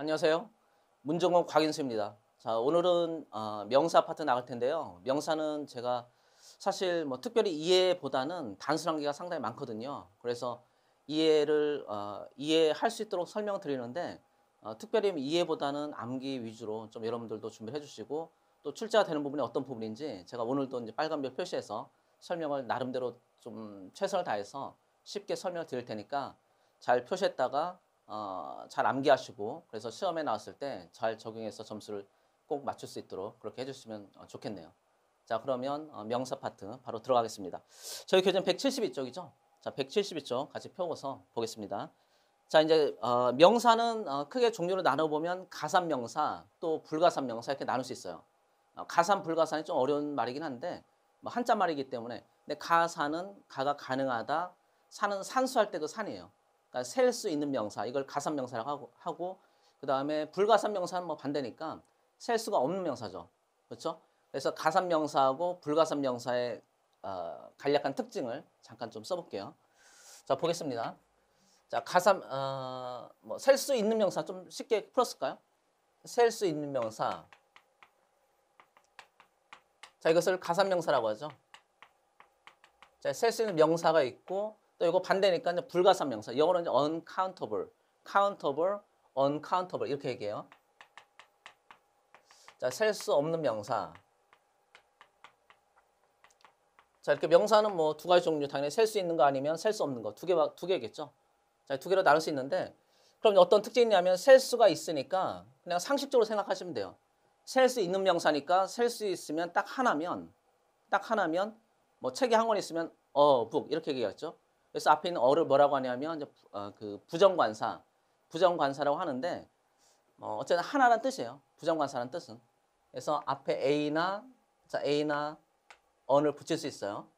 안녕하세요. 문정원 곽인수입니다. 자, 오늘은 어, 명사 파트 나갈 텐데요. 명사는 제가 사실 뭐 특별히 이해보다는 단순한 게가 상당히 많거든요. 그래서 이해를 어, 이해할 수 있도록 설명을 드리는데 어, 특별히 이해보다는 암기 위주로 좀 여러분들도 준비 해주시고 또 출제가 되는 부분이 어떤 부분인지 제가 오늘도 이제 빨간별 표시해서 설명을 나름대로 좀 최선을 다해서 쉽게 설명을 드릴 테니까 잘 표시했다가 어, 잘 암기하시고 그래서 시험에 나왔을 때 잘 적용해서 점수를 꼭 맞출 수 있도록 그렇게 해주시면 어, 좋겠네요. 자 그러면 어, 명사 파트 바로 들어가겠습니다. 저희 교재는 172쪽이죠. 자 172쪽 같이 펴고서 보겠습니다. 자 이제 어, 명사는 어, 크게 종류로 나눠보면 가산명사 또 불가산명사 이렇게 나눌 수 있어요. 어, 가산 불가산이 좀 어려운 말이긴 한데 뭐 한자 말이기 때문에 근데 가산은 가가 가능하다 산은 산수할 때 그 산이에요. 그러니까 셀수 있는 명사 이걸 가산 명사라고 하고, 하고 그 다음에 불가산 명사는 뭐 반대니까 셀 수가 없는 명사죠. 그렇죠? 그래서 가산 명사하고 불가산 명사의 어, 간략한 특징을 잠깐 좀 써볼게요. 자 보겠습니다. 자 가산 어, 뭐 셀 수 있는 명사 좀 쉽게 풀었을까요? 셀 수 있는 명사 자 이것을 가산 명사라고 하죠. 자 셀 수 있는 명사가 있고 또 이거 반대니까 불가산 명사. 영어로는 이제 uncountable, countable, uncountable 이렇게 얘기해요. 자, 셀 수 없는 명사. 자, 이렇게 명사는 뭐 두 가지 종류 당연히 셀 수 있는 거 아니면 셀 수 없는 거 두 개 두 개겠죠. 자, 두 개로 나눌 수 있는데 그럼 어떤 특징이냐면 있셀 수가 있으니까 그냥 상식적으로 생각하시면 돼요. 셀 수 있는 명사니까 셀 수 있으면 딱 하나면 딱 하나면 뭐 책이 한 권 있으면 어북 이렇게 얘기하죠 그래서 앞에 있는 어를 뭐라고 하냐면 어, 그 부정관사, 부정관사라고 하는데 어, 어쨌든 하나란 뜻이에요. 부정관사란 뜻은. 그래서 앞에 A나 자, A나 언을 붙일 수 있어요.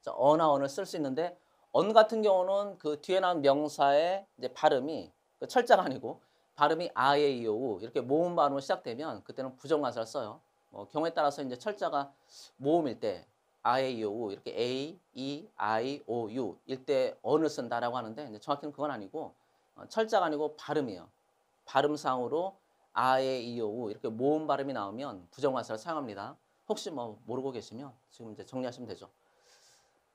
자, 언나 언을 쓸 수 있는데 언 같은 경우는 그 뒤에 나온 명사의 이제 발음이 그 철자가 아니고 발음이 아예 이오우 이렇게 모음 발음으로 시작되면 그때는 부정관사를 써요. 뭐 경우에 따라서 이제 철자가 모음일 때 I, E, O, 이렇게 A, E, I, O, U 일때 언을 쓴다라고 하는데 정확히는 그건 아니고 어, 철자가 아니고 발음이에요. 발음상으로 아, 에, 이, 오, 이렇게 모음 발음이 나오면 부정관사를 사용합니다. 혹시 뭐 모르고 계시면 지금 이제 정리하시면 되죠.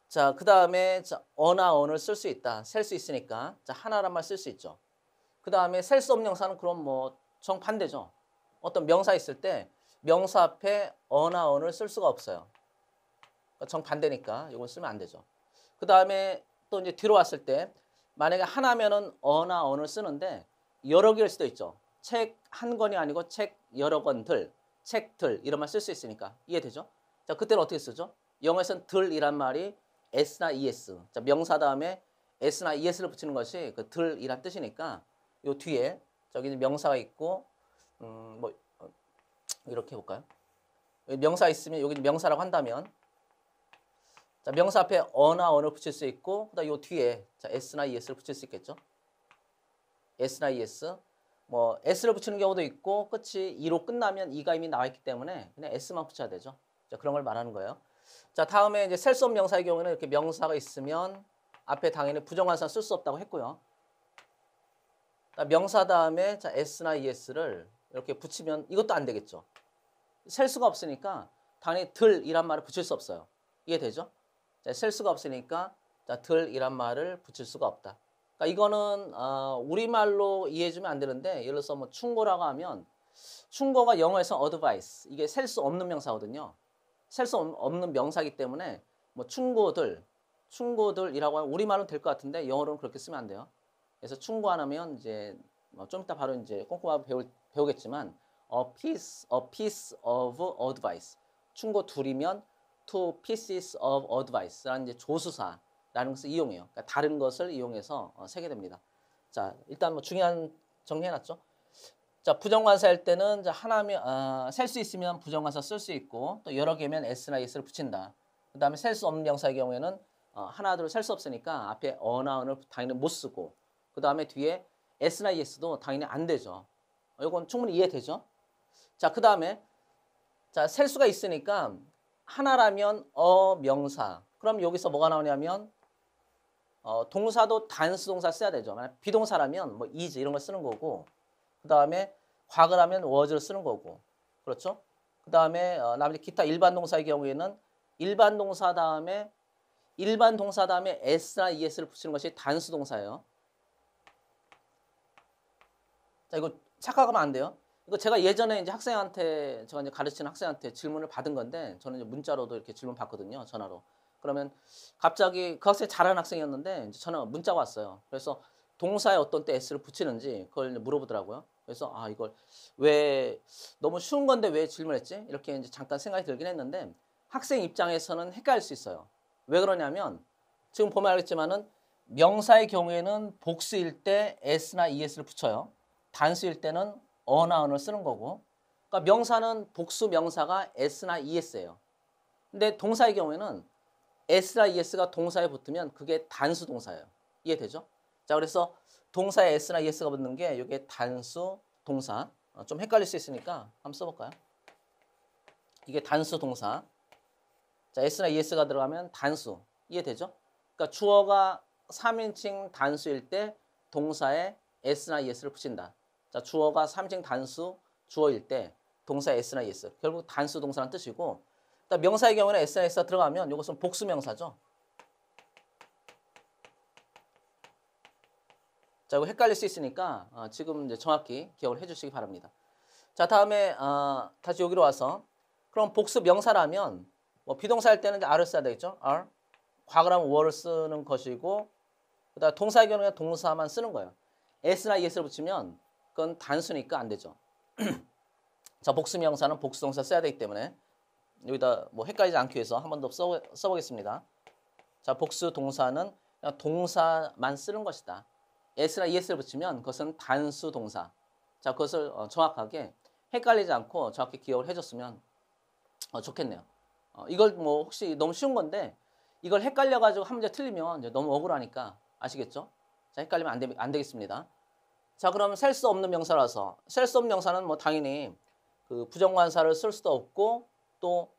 자, 그 다음에 어나 언을 쓸 수 있다. 셀 수 있으니까 자, 하나란 말 쓸 수 있죠. 그 다음에 셀 수 없는 명사는 그럼 뭐 정반대죠. 어떤 명사 있을 때 명사 앞에 어나 언을 쓸 수가 없어요. 정반대니까 이건 쓰면 안 되죠. 그 다음에 또 이제 뒤로 왔을 때 만약에 하나면은 어나 언을 쓰는데 여러 개일 수도 있죠. 책 한 권이 아니고 책 여러 권들, 책들 이런 말 쓸 수 있으니까 이해되죠? 자 그때는 어떻게 쓰죠? 영어에서는 들이란 말이 s나 es 자 명사 다음에 s나 es를 붙이는 것이 그 들이란 뜻이니까 요 뒤에 저기 명사가 있고 음뭐 어, 이렇게 볼까요? 명사 있으면 여기 명사라고 한다면 자, 명사 앞에 어나 언을 붙일 수 있고 그다음 요 뒤에 자, s나 es를 붙일 수 있겠죠. s나 es 뭐 s를 붙이는 경우도 있고 끝이 이로 끝나면 이가 이미 나와 있기 때문에 그냥 s만 붙여야 되죠. 자, 그런 걸 말하는 거예요. 자, 다음에 이제 셀 수 없는 명사의 경우에는 이렇게 명사가 있으면 앞에 당연히 부정관사 쓸 수 없다고 했고요. 명사 다음에 자, s나 es를 이렇게 붙이면 이것도 안 되겠죠. 셀 수가 없으니까 당연히 들이란 말을 붙일 수 없어요. 이해되죠? 자, 쓸 수가 없으니까 자, 들이란 말을 붙일 수가 없다. 그러니까 이거는 어, 우리말로 이해해주면 안 되는데 예를 들어서 뭐 충고라고 하면 충고가 영어에서 어드바이스 이게 셀 수 없는 명사거든요. 셀 수 없는 명사기 이 때문에 뭐 충고들, 충고들이라고 하면 우리말은 될 것 같은데 영어로는 그렇게 쓰면 안 돼요. 그래서 충고 안하면 이제 뭐좀 이따 바로 이제 꼼꼼하게 배울, 배우겠지만 a piece, a piece of advice 충고 둘이면 two pieces of advice라는 이제 조수사라는 것을 이용해요. 그러니까 다른 것을 이용해서 어, 세게 됩니다. 자, 일단 뭐 중요한 정리해놨죠. 자, 부정관사 할 때는 자, 하나면 어, 아, 셀수 있으면 부정관사 쓸 수 있고 또 여러 개면 s나 s를 붙인다. 그 다음에 셀 수 없는 명사의 경우에는 어, 하나 둘셀수 없으니까 앞에 어나운을 당연히 못 쓰고 그 다음에 뒤에 s나 es도 당연히 안 되죠. 이건 어, 충분히 이해되죠. 자, 그 다음에 자, 셀 수가 있으니까 하나라면 어 명사. 그럼 여기서 뭐가 나오냐면 어, 동사도 단수 동사 써야 되죠. 만약 비동사라면 뭐 is 이런 걸 쓰는 거고 그 다음에 과거라면 was를 쓰는 거고 그렇죠? 그 다음에 어, 나머지 기타 일반 동사의 경우에는 일반 동사 다음에 일반 동사 다음에 s나 es를 붙이는 것이 단수 동사예요. 자 이거 착각하면 안 돼요. 이거 그러니까 제가 예전에 이제 학생한테 제가 이제 가르치는 학생한테 질문을 받은 건데 저는 이제 문자로도 이렇게 질문 받거든요 전화로 그러면 갑자기 그 학생 잘하는 학생이었는데 이제 전화 문자가 왔어요 그래서 동사에 어떤 때 s를 붙이는지 그걸 물어보더라고요 그래서 아 이걸 왜 너무 쉬운 건데 왜 질문했지 이렇게 이제 잠깐 생각이 들긴 했는데 학생 입장에서는 헷갈릴 수 있어요 왜 그러냐면 지금 보면 알겠지만은 명사의 경우에는 복수일 때 s나 es를 붙여요 단수일 때는 어나은을 쓰는 거고 그러니까 명사는 복수 명사가 s나 es예요. 근데 동사의 경우에는 s나 es가 동사에 붙으면 그게 단수 동사예요. 이해되죠? 자 그래서 동사에 s나 es가 붙는 게 이게 단수 동사 어, 좀 헷갈릴 수 있으니까 한번 써볼까요? 이게 단수 동사 자 s나 es가 들어가면 단수 이해되죠? 그러니까 주어가 3인칭 단수일 때 동사에 s나 es를 붙인다. 자, 주어가 3층 단수 주어일 때 동사 s나 es 결국 단수 동사란 뜻이고 명사의 경우는 s나 s가 들어가면 이것은 복수 명사죠. 자, 이거 헷갈릴 수 있으니까 어, 지금 이제 정확히 기억을 해주시기 바랍니다. 자, 다음에 어, 다시 여기로 와서 그럼 복수 명사라면 뭐 비동사일 때는 r을 써야 되겠죠. r 과거라면 월을 쓰는 것이고 그다음 동사의 경우는 동사만 쓰는 거예요. s나 es를 붙이면 그건 단수니까 순안 되죠. 자, 복수 명사는 복수 동사 써야 되기 때문에 여기다 뭐 헷갈리지 않기 위해서 한 번 더 써, 보겠습니다 자, 복수 동사는 동사만 쓰는 것이다. s나 es를 붙이면 그것은 단수 동사. 자, 그것을 어, 정확하게 헷갈리지 않고 정확히 기억을 해줬으면 어, 좋겠네요. 어, 이걸 뭐 혹시 너무 쉬운 건데 이걸 헷갈려가지고 한 문제 틀리면 너무 억울하니까 아시겠죠? 자, 헷갈리면 안, 되, 안 되겠습니다. 자, 그럼 셀 수 없는 명사라서 셀 수 없는 명사는 뭐 당연히 그 부정관사를 쓸 수도 없고 또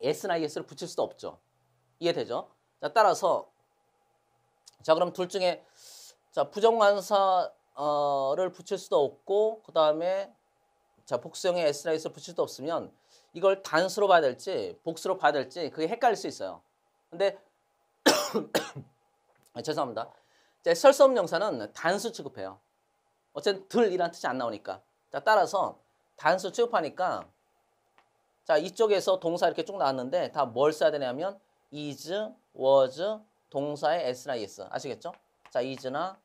s나 es를 붙일 수도 없죠. 이해되죠? 자, 따라서 자, 그럼 둘 중에 자, 부정관사를 붙일 수도 없고 그다음에 자, 복수형의 s나 es를 붙일 수도 없으면 이걸 단수로 봐야 될지 복수로 봐야 될지 그게 헷갈릴 수 있어요. 근데 아, 죄송합니다. 자, 셀 수 없는 명사는 단수 취급해요. 어쨌든 들이란 뜻이 안 나오니까. 자, 따라서 단수 취급하니까 자, 이쪽에서 동사 이렇게 쭉 나왔는데 다 뭘 써야 되냐면 is, was, 동사의 s나 es. 아시겠죠? 자, is나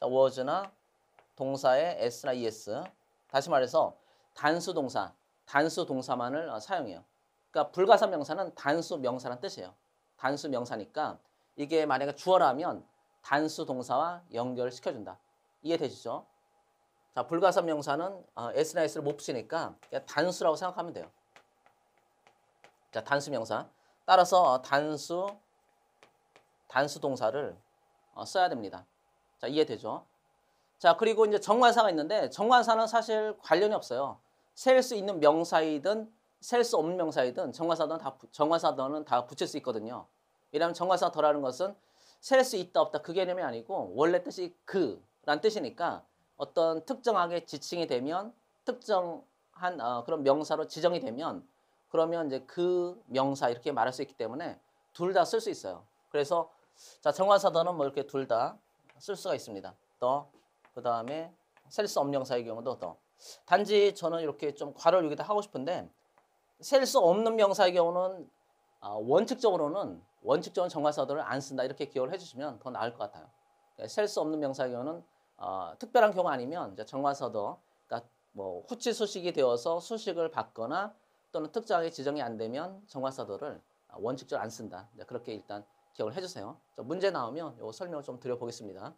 자, was나 동사의 s나 es. 다시 말해서 단수 동사, 단수 동사만을 어, 사용해요. 그러니까 불가사 명사는 단수 명사란 뜻이에요. 단수 명사니까 이게 만약에 주어라면 단수 동사와 연결시켜준다. 이해되시죠? 자, 불가사 명사는 어, S나 S를 못 붙이니까 단수라고 생각하면 돼요. 자, 단수 명사. 따라서 단수, 단수 동사를 어, 써야 됩니다. 자, 이해되죠? 자, 그리고 이제 정관사가 있는데 정관사는 사실 관련이 없어요. 셀 수 있는 명사이든 셀 수 없는 명사이든 정관사든 다 정관사더는 다 붙일 수 있거든요. 왜냐면 정관사더라는 것은 셀 수 있다 없다 그 개념이 아니고 원래 뜻이 그 라는 뜻이니까 어떤 특정하게 지칭이 되면 특정한 어, 그런 명사로 지정이 되면 그러면 이제 그 명사 이렇게 말할 수 있기 때문에 둘 다 쓸 수 있어요. 그래서 자정관사단는뭐 이렇게 둘 다 쓸 수가 있습니다. 더그 다음에 셀 수 없는 명사의 경우도 더 단지 저는 이렇게 좀 괄호를 여기다 하고 싶은데 셀 수 없는 명사의 경우는 아, 원칙적으로는 원칙적으로 정관사들을 안 쓴다 이렇게 기억을 해주시면 더 나을 것 같아요. 그러니까 셀수 없는 명사의 경우는 어, 특별한 경우 아니면 이제 정화서도 그러니까 뭐 후치 수식이 되어서 수식을 받거나 또는 특정하게 지정이 안 되면 정화서도를 원칙적으로 안 쓴다. 네, 그렇게 일단 기억을 해주세요. 문제 나오면 요 설명을 좀 드려보겠습니다.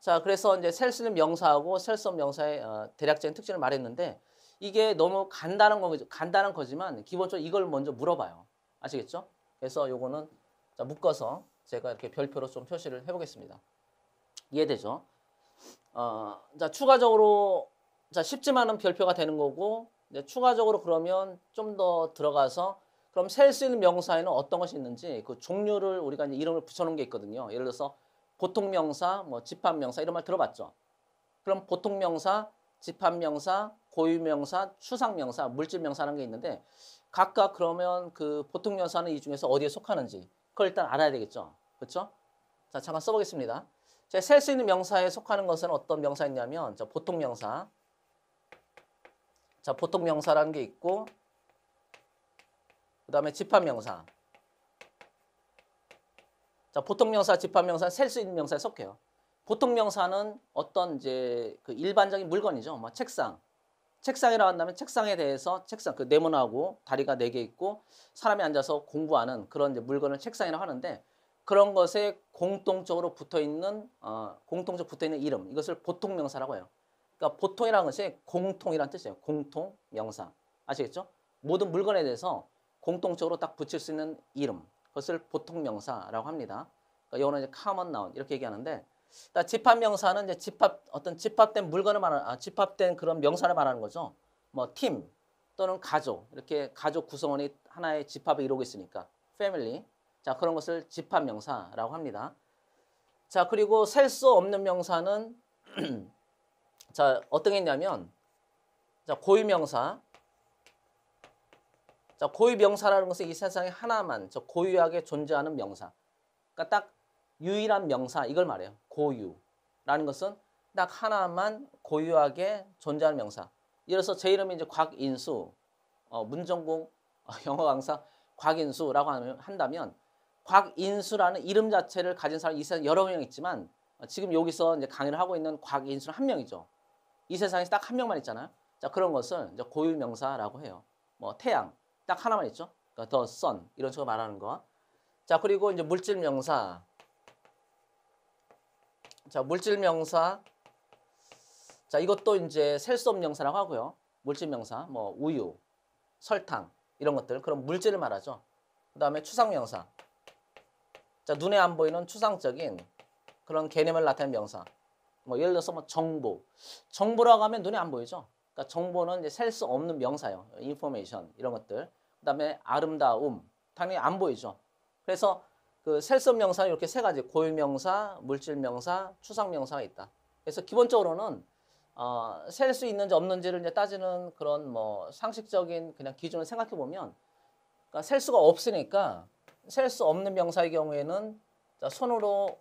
자, 그래서 이제 셀수 있는 명사하고 셀수 없는 명사의 어, 대략적인 특징을 말했는데 이게 너무 간단한 거죠. 간단한 거지만 기본적으로 이걸 먼저 물어봐요. 아시겠죠? 그래서 요거는 자, 묶어서 제가 이렇게 별표로 좀 표시를 해보겠습니다. 이해되죠? 어, 자 추가적으로 자 쉽지만은 별표가 되는 거고 이제 추가적으로 그러면 좀 더 들어가서 그럼 셀 수 있는 명사에는 어떤 것이 있는지 그 종류를 우리가 이제 이름을 붙여놓은 게 있거든요. 예를 들어서 보통 명사, 뭐 집합 명사 이런 말 들어봤죠. 그럼 보통 명사, 집합 명사, 고유 명사, 추상 명사, 물질 명사라는 게 있는데 각각 그러면 그 보통 명사는 이 중에서 어디에 속하는지 그걸 일단 알아야 되겠죠. 그렇죠? 자, 잠깐 써보겠습니다. 셀수 있는 명사에 속하는 것은 어떤 명사였냐면 자, 보통 명사. 자, 보통 명사라는 게 있고 그다음에 집합 명사. 자, 보통 명사, 집합 명사, 셀 수 있는 명사에 속해요. 보통 명사는 어떤 이제 그 일반적인 물건이죠. 뭐 책상. 책상이라고 한다면 책상에 대해서 책상 그 네모나고 다리가 네 개 있고 사람이 앉아서 공부하는 그런 이제 물건을 책상이라고 하는데 그런 것에 공통적으로 붙어 있는 어, 공통적 붙어 있는 이름 이것을 보통 명사라고 해요. 그러니까 보통이라는 것이 공통이라는 뜻이에요. 공통 명사 아시겠죠? 모든 물건에 대해서 공통적으로 딱 붙일 수 있는 이름 그것을 보통 명사라고 합니다. 그러니까 영거는 이제 common noun 이렇게 얘기하는데 집합 명사는 이제 집합 어떤 집합된 물건을 말하는 아, 집합된 그런 명사를 말하는 거죠. 뭐 팀 또는 가족 이렇게 가족 구성원이 하나의 집합을 이루고 있으니까 family 자, 그런 것을 집합 명사라고 합니다. 자, 그리고 셀 수 없는 명사는 자, 어떤 게 있냐면 자, 고유 명사 자, 고유 명사라는 것은 이 세상에 하나만 저 고유하게 존재하는 명사. 그러니까 딱 유일한 명사 이걸 말해요. 고유라는 것은 딱 하나만 고유하게 존재하는 명사. 예를서 제 이름이 이제 곽인수, 어, 문전공 어, 영어 강사 곽인수라고 한다면 곽인수라는 이름 자체를 가진 사람 이이 세상 에 여러 명 있지만 지금 여기서 이제 강의를 하고 있는 곽인수는 한 명이죠. 이세상에딱 한 명만 있잖아요. 자 그런 것을 이제 고유명사라고 해요. 뭐 태양 딱 하나만 있죠. 그러니까 the sun 이런 식으로 말하는 거. 자 그리고 이제 물질명사. 자 물질명사. 자 이것도 이제 셀 수 없는 명사라고 하고요. 물질명사 뭐 우유, 설탕 이런 것들 그런 물질을 말하죠. 그 다음에 추상명사. 자, 눈에 안 보이는 추상적인 그런 개념을 나타낸 명사. 뭐 예를 들어서 뭐 정보. 정보라고 하면 눈에 안 보이죠. 그러니까 정보는 이제 셀 수 없는 명사예요. 인포메이션 이런 것들. 그다음에 아름다움. 당연히 안 보이죠. 그래서 그 셀 수 없는 명사는 이렇게 세 가지 고유명사, 물질명사, 추상명사가 있다. 그래서 기본적으로는 어, 셀 수 있는지 없는지를 이제 따지는 그런 뭐 상식적인 그냥 기준을 생각해 보면 그러니까 셀 수가 없으니까 셀수 없는 명사의 경우에는 자, 손으로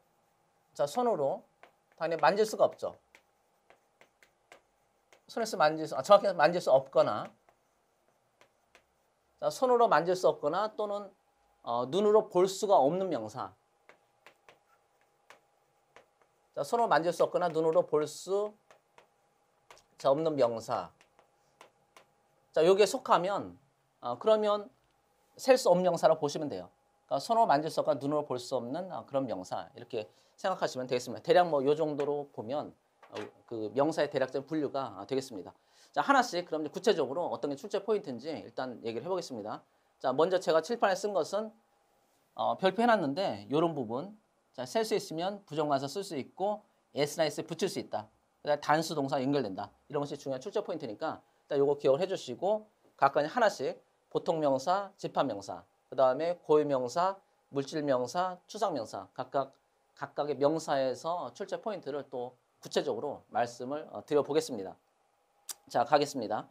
자, 손으로 당연히 만질 수가 없죠. 손에서 만질 수, 아, 정확히 만질 수 없거나 자, 손으로 만질 수 없거나 또는 어, 눈으로 볼 수가 없는 명사. 자, 손으로 만질 수 없거나 눈으로 볼 수 없는 명사. 자, 여기에 속하면 어, 그러면 셀 수 없는 명사라고 보시면 돼요. 어, 손으로 만질 수 없거나 눈으로 볼 수 없는 어, 그런 명사 이렇게 생각하시면 되겠습니다. 대략 뭐 요 정도로 보면 어, 그 명사의 대략적인 분류가 되겠습니다. 자 하나씩 그럼 구체적으로 어떤 게 출제 포인트인지 일단 얘기를 해보겠습니다. 자 먼저 제가 칠판에 쓴 것은 어, 별표해놨는데 이런 부분 자셀 수 있으면 부정관사 쓸 수 있고 s나 s 붙일 수 있다. 그다음 단수 동사 연결된다. 이런 것이 중요한 출제 포인트니까 일단 요거 기억을 해주시고 각각 하나씩 보통 명사, 집합 명사 그 다음에 고유명사, 물질명사, 추상명사 각각 각각의 명사에서 출제 포인트를 또 구체적으로 말씀을 어, 드려보겠습니다. 자 가겠습니다.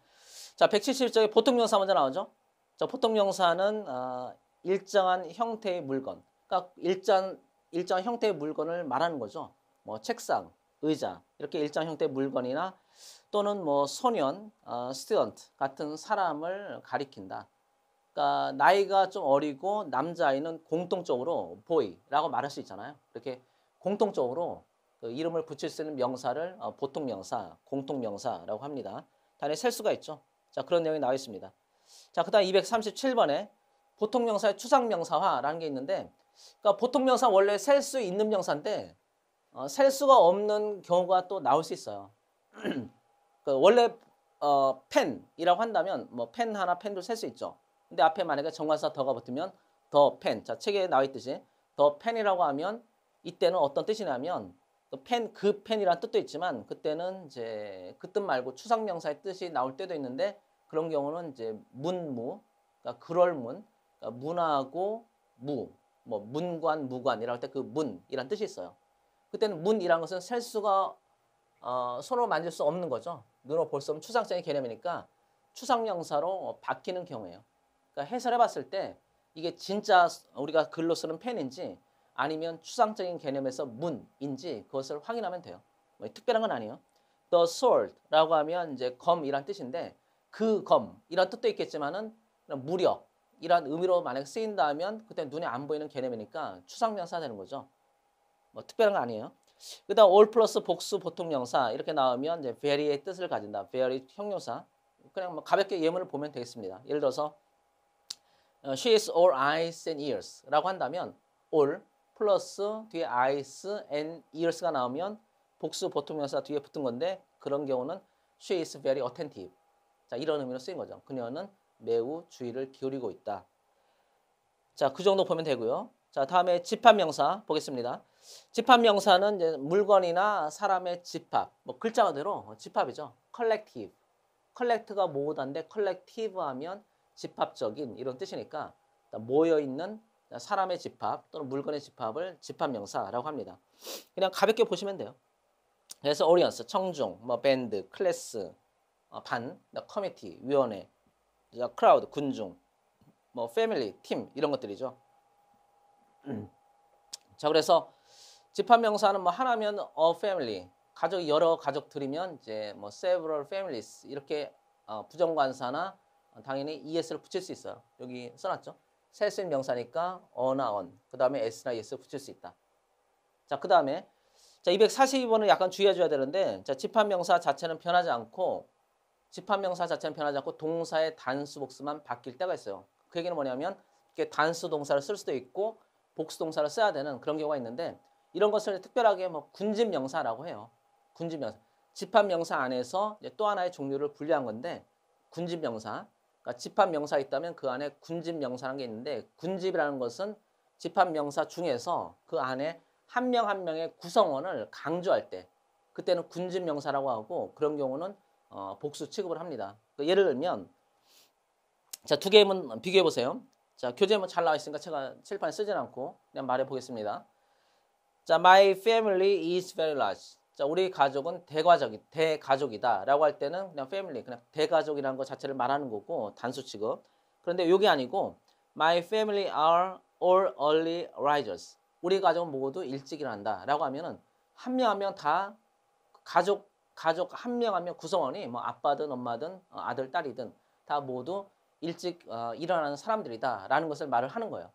자 171쪽에 보통명사 먼저 나오죠. 자 보통명사는 어, 일정한 형태의 물건, 그러니까 일정 일정 형태의 물건을 말하는 거죠. 뭐 책상, 의자 이렇게 일정 형태의 물건이나 또는 뭐 소년, 어, 스튜던트 같은 사람을 가리킨다. 그러니까 나이가 좀 어리고 남자아이는 공통적으로 보이라고 말할 수 있잖아요. 이렇게 공통적으로 그 이름을 붙일 수 있는 명사를 어, 보통 명사, 공통 명사라고 합니다. 단에 셀 수가 있죠. 자, 그런 내용이 나와 있습니다. 자, 그다음 237번에 보통 명사의 추상 명사화라는 게 있는데 그러니까 보통 명사 원래 셀 수 있는 명사인데 어, 셀 수가 없는 경우가 또 나올 수 있어요. 그 원래 어, 펜이라고 한다면 뭐 펜 하나, 펜둘셀수 있죠. 근데 앞에 만약에 정관사 더가 붙으면 더 펜. 자, 책에 나와 있듯이 더 펜이라고 하면 이때는 어떤 뜻이냐면 펜, 그 펜이란 뜻도 있지만 그때는 이제 그 뜻 말고 추상명사의 뜻이 나올 때도 있는데 그런 경우는 이제 문무, 그러니까 그럴문, 그러니까 문하고 무, 뭐 문관, 무관이라고 할 때 그 문이란 뜻이 있어요. 그때는 문이란 것은 셀 수가 어, 손으로 만질 수 없는 거죠. 눈으로 볼 수 없는 추상적인 개념이니까 추상명사로 바뀌는 어, 경우예요. 그러니까 해설해봤을 때 이게 진짜 우리가 글로 쓰는 펜인지 아니면 추상적인 개념에서 문인지 그것을 확인하면 돼요. 뭐 특별한 건 아니에요. The sword라고 하면 이제 검이란 뜻인데 그 검이란 뜻도 있겠지만은 무력 이란 의미로 만약 쓰인다면 그때 눈에 안 보이는 개념이니까 추상명사 되는 거죠. 뭐 특별한 거 아니에요. 그다음 all 플러스 복수 보통 명사 이렇게 나오면 이제 very의 뜻을 가진다. very 형용사 그냥 뭐 가볍게 예문을 보면 되겠습니다. 예를 들어서 어, she is all eyes and ears라고 한다면 all 플러스 뒤에 eyes and ears가 나오면 복수 보통명사 뒤에 붙은 건데 그런 경우는 she is very attentive. 자 이런 의미로 쓰인 거죠. 그녀는 매우 주의를 기울이고 있다. 자그 정도 보면 되고요. 자 다음에 집합명사 보겠습니다. 집합명사는 이제 물건이나 사람의 집합, 뭐 글자 그대로 집합이죠. collective. collect가 모으단데 collective 하면 집합적인 이런 뜻이니까 모여있는 사람의 집합 또는 물건의 집합을 집합명사라고 합니다. 그냥 가볍게 보시면 돼요. 그래서 오리언스, 청중, 뭐 밴드, 클래스, 어, 반, 커뮤니티, 위원회, 크라우드, 군중, 뭐 패밀리, 팀 이런 것들이죠. 자 그래서 집합명사는 뭐 하나면 a family, 가족 여러 가족들이면 이제 뭐 several families 이렇게 어, 부정관사나 어, 당연히 es를 붙일 수 있어요. 여기 써놨죠? 셋은 명사니까 어나 on. 그 다음에 s나 es 붙일 수 있다. 자, 그 다음에 자 242번은 약간 주의해줘야 되는데 자 집합명사 자체는 변하지 않고 집합명사 자체는 변하지 않고 동사의 단수 복수만 바뀔 때가 있어요. 그 얘기는 뭐냐면 이게 단수 동사를 쓸 수도 있고 복수 동사를 써야 되는 그런 경우가 있는데 이런 것을 특별하게 뭐 군집 명사라고 해요. 군집 명사. 집합 명사 안에서 또 하나의 종류를 분류한 건데 군집 명사. 그러니까 집합 명사 있다면 그 안에 군집 명사라는 게 있는데 군집이라는 것은 집합 명사 중에서 그 안에 한 명한 한 명의 구성원을 강조할 때 그때는 군집 명사라고 하고 그런 경우는 어, 복수 취급을 합니다. 그러니까 예를 들면 자 두 개문 의 비교해 보세요. 자 교재문 잘 나와 있으니까 제가 칠판에 쓰진 않고 그냥 말해 보겠습니다. 자 my family is very large. 자, 우리 가족은 대가족이 대가족이다라고 할 때는 그냥 family 그냥 대가족이라는 것 자체를 말하는 거고 단수 취급. 그런데 이게 아니고 my family are all early risers. 우리 가족은 모두 일찍 일한다라고 하면은 한 명 한 명 다 가족 가족 한 명 한 명 구성원이 뭐 아빠든 엄마든 어, 아들 딸이든 다 모두 일찍 어, 일어나는 사람들이다라는 것을 말을 하는 거예요.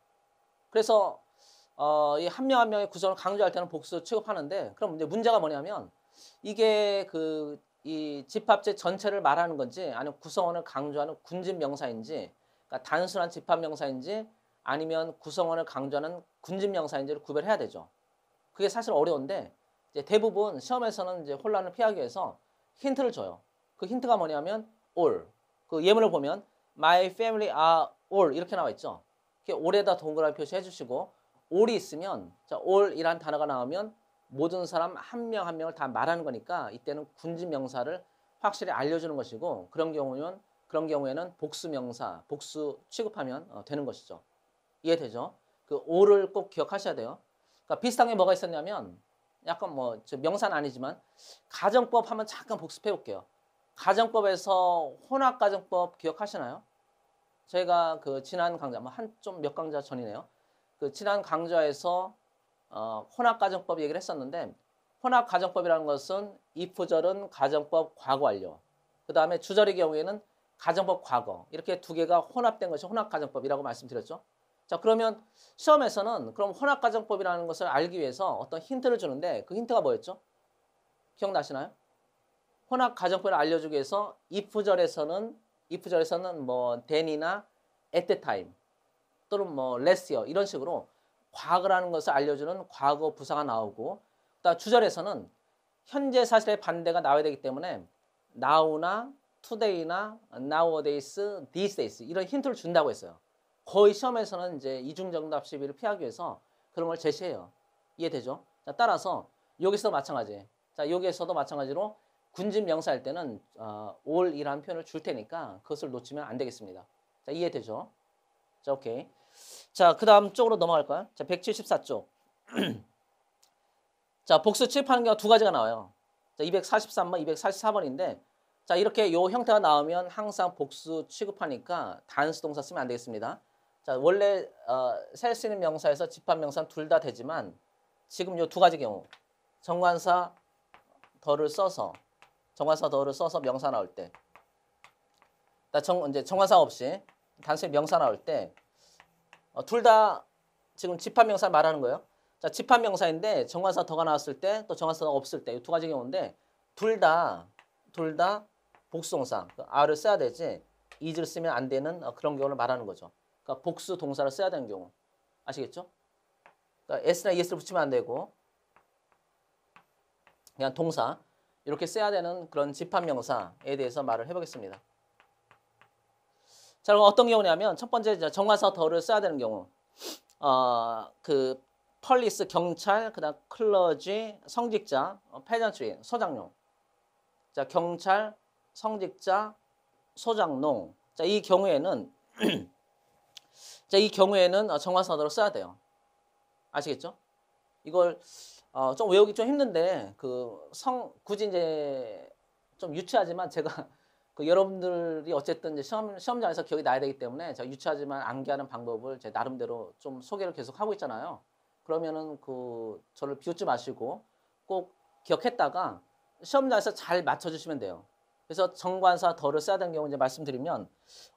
그래서 어, 이 한 명 한 명의 구성을 강조할 때는 복수 취급하는데 그럼 이제 문제가 뭐냐면 이게 그 이 집합체 전체를 말하는 건지 아니면 구성원을 강조하는 군집 명사인지 그러니까 단순한 집합 명사인지 아니면 구성원을 강조하는 군집 명사인지를 구별해야 되죠. 그게 사실 어려운데 이제 대부분 시험에서는 이제 혼란을 피하기 위해서 힌트를 줘요. 그 힌트가 뭐냐면 all. 그 예문을 보면 my family are all 이렇게 나와 있죠. 이게 a l 에다 동그라미 표시해 주시고 올이 있으면 자, a 이란 단어가 나오면 모든 사람 한 명한 한 명을 다 말하는 거니까 이때는 군지 명사를 확실히 알려주는 것이고 그런 경우는 그런 경우에는 복수 명사, 복수 취급하면 어, 되는 것이죠. 이해되죠? 그올을꼭 기억하셔야 돼요. 그러니까 비슷한 게 뭐가 있었냐면 약간 뭐 명사는 아니지만 가정법 한번 잠깐 복습해 볼게요. 가정법에서 혼합 가정법 기억하시나요? 저희가 그 지난 강좌, 뭐한좀 몇 강좌 전이네요. 그 지난 강좌에서 어, 혼합가정법 얘기를 했었는데 혼합가정법이라는 것은 이부절은 가정법 과거 완료 그 다음에 주절의 경우에는 가정법 과거 이렇게 두 개가 혼합된 것이 혼합가정법이라고 말씀드렸죠. 자 그러면 시험에서는 그럼 혼합가정법이라는 것을 알기 위해서 어떤 힌트를 주는데 그 힌트가 뭐였죠? 기억나시나요? 혼합가정법을 알려주기 위해서 이프절에서는 이프절에서는 뭐 then이나 at the time 또는 뭐 레스요 이런 식으로 과거라는 것을 알려주는 과거 부사가 나오고 또 주절에서는 현재 사실의 반대가 나와야 되기 때문에 now나 today나 nowadays, these days 이런 힌트를 준다고 했어요. 거의 시험에서는 이제 이중정답 시비를 피하기 위해서 그런 걸 제시해요. 이해되죠? 자, 따라서 여기서 도 마찬가지. 자, 여기에서도 마찬가지로 군집 명사 할 때는 어, all이라는 표현을 줄 테니까 그것을 놓치면 안 되겠습니다. 자, 이해되죠? 자, 오케이. 자, 그 다음 쪽으로 넘어갈까요? 자, 174쪽. 자, 복수 칠하는 경우 두 가지가 나와요. 자, 243번, 244번인데 자, 이렇게 요 형태가 나오면 항상 복수 취급하니까 단수 동사 쓰면 안 되겠습니다. 자, 원래 어, 셀수 있는 명사에서 집합 명사는 둘다 되지만 지금 요 두 가지 경우 정관사 더를 써서 정관사 더를 써서 명사 나올 때 정, 이제 정관사 없이 단순히 명사 나올 때 어, 둘다 지금 집합명사 말하는 거예요. 자, 집합명사인데 정관사 더가 나왔을 때 또 정관사가 없을 때 이 두 가지 경우인데 둘 다 둘 다 복수동사 그 r을 써야 되지 is를 쓰면 안 되는 어, 그런 경우를 말하는 거죠. 그러니까 복수 동사를 써야 되는 경우 아시겠죠? 그러니까 s나 es를 붙이면 안 되고 그냥 동사 이렇게 써야 되는 그런 집합명사에 대해서 말을 해보겠습니다. 자, 그럼 어떤 경우냐면 첫 번째 정화사 덜을 써야 되는 경우. 어, 그 펄리스 경찰, 그다음 클러지, 성직자, 어, 패전트리, 소장농. 자, 경찰, 성직자, 소장농. 자, 이 경우에는 자, 이 경우에는 어, 정화사으로 써야 돼요. 아시겠죠? 이걸 어, 좀 외우기 좀 힘든데 그 성 굳이 이제 좀 유치하지만 제가 그 여러분들이 어쨌든 시험, 시험장에서 기억이 나야 되기 때문에 제가 유치하지만 암기하는 방법을 제 나름대로 좀 소개를 계속 하고 있잖아요. 그러면은 그 저를 비웃지 마시고 꼭 기억했다가 시험장에서 잘 맞춰주시면 돼요. 그래서 정관사 덜을 써야 되는 경우 이제 말씀드리면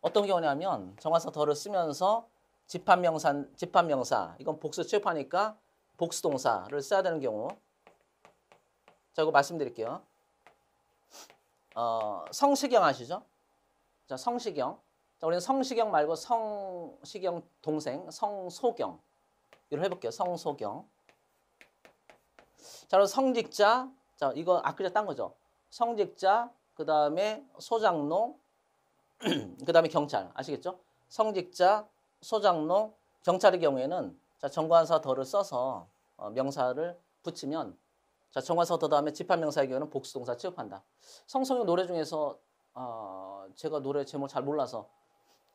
어떤 경우냐면 정관사 덜을 쓰면서 집합명사, 집합명사 이건 복수 취업하니까 복수동사를 써야 되는 경우 자 이거 말씀드릴게요. 어, 성시경 아시죠? 자, 성시경. 자, 우리는 성시경 말고 성시경 동생 성소경. 이걸 해볼게요. 성소경. 자, 그럼 성직자. 자, 이거 악기딴 거죠. 성직자, 그 다음에 소장농, 그 다음에 경찰. 아시겠죠? 성직자, 소장농, 경찰의 경우에는 자, 정관사 더를 써서 어, 명사를 붙이면 자, 정화사더 다음에 집합명사의 경우는 복수동사 취업한다. 성성형 노래 중에서 어, 제가 노래 제목 잘 몰라서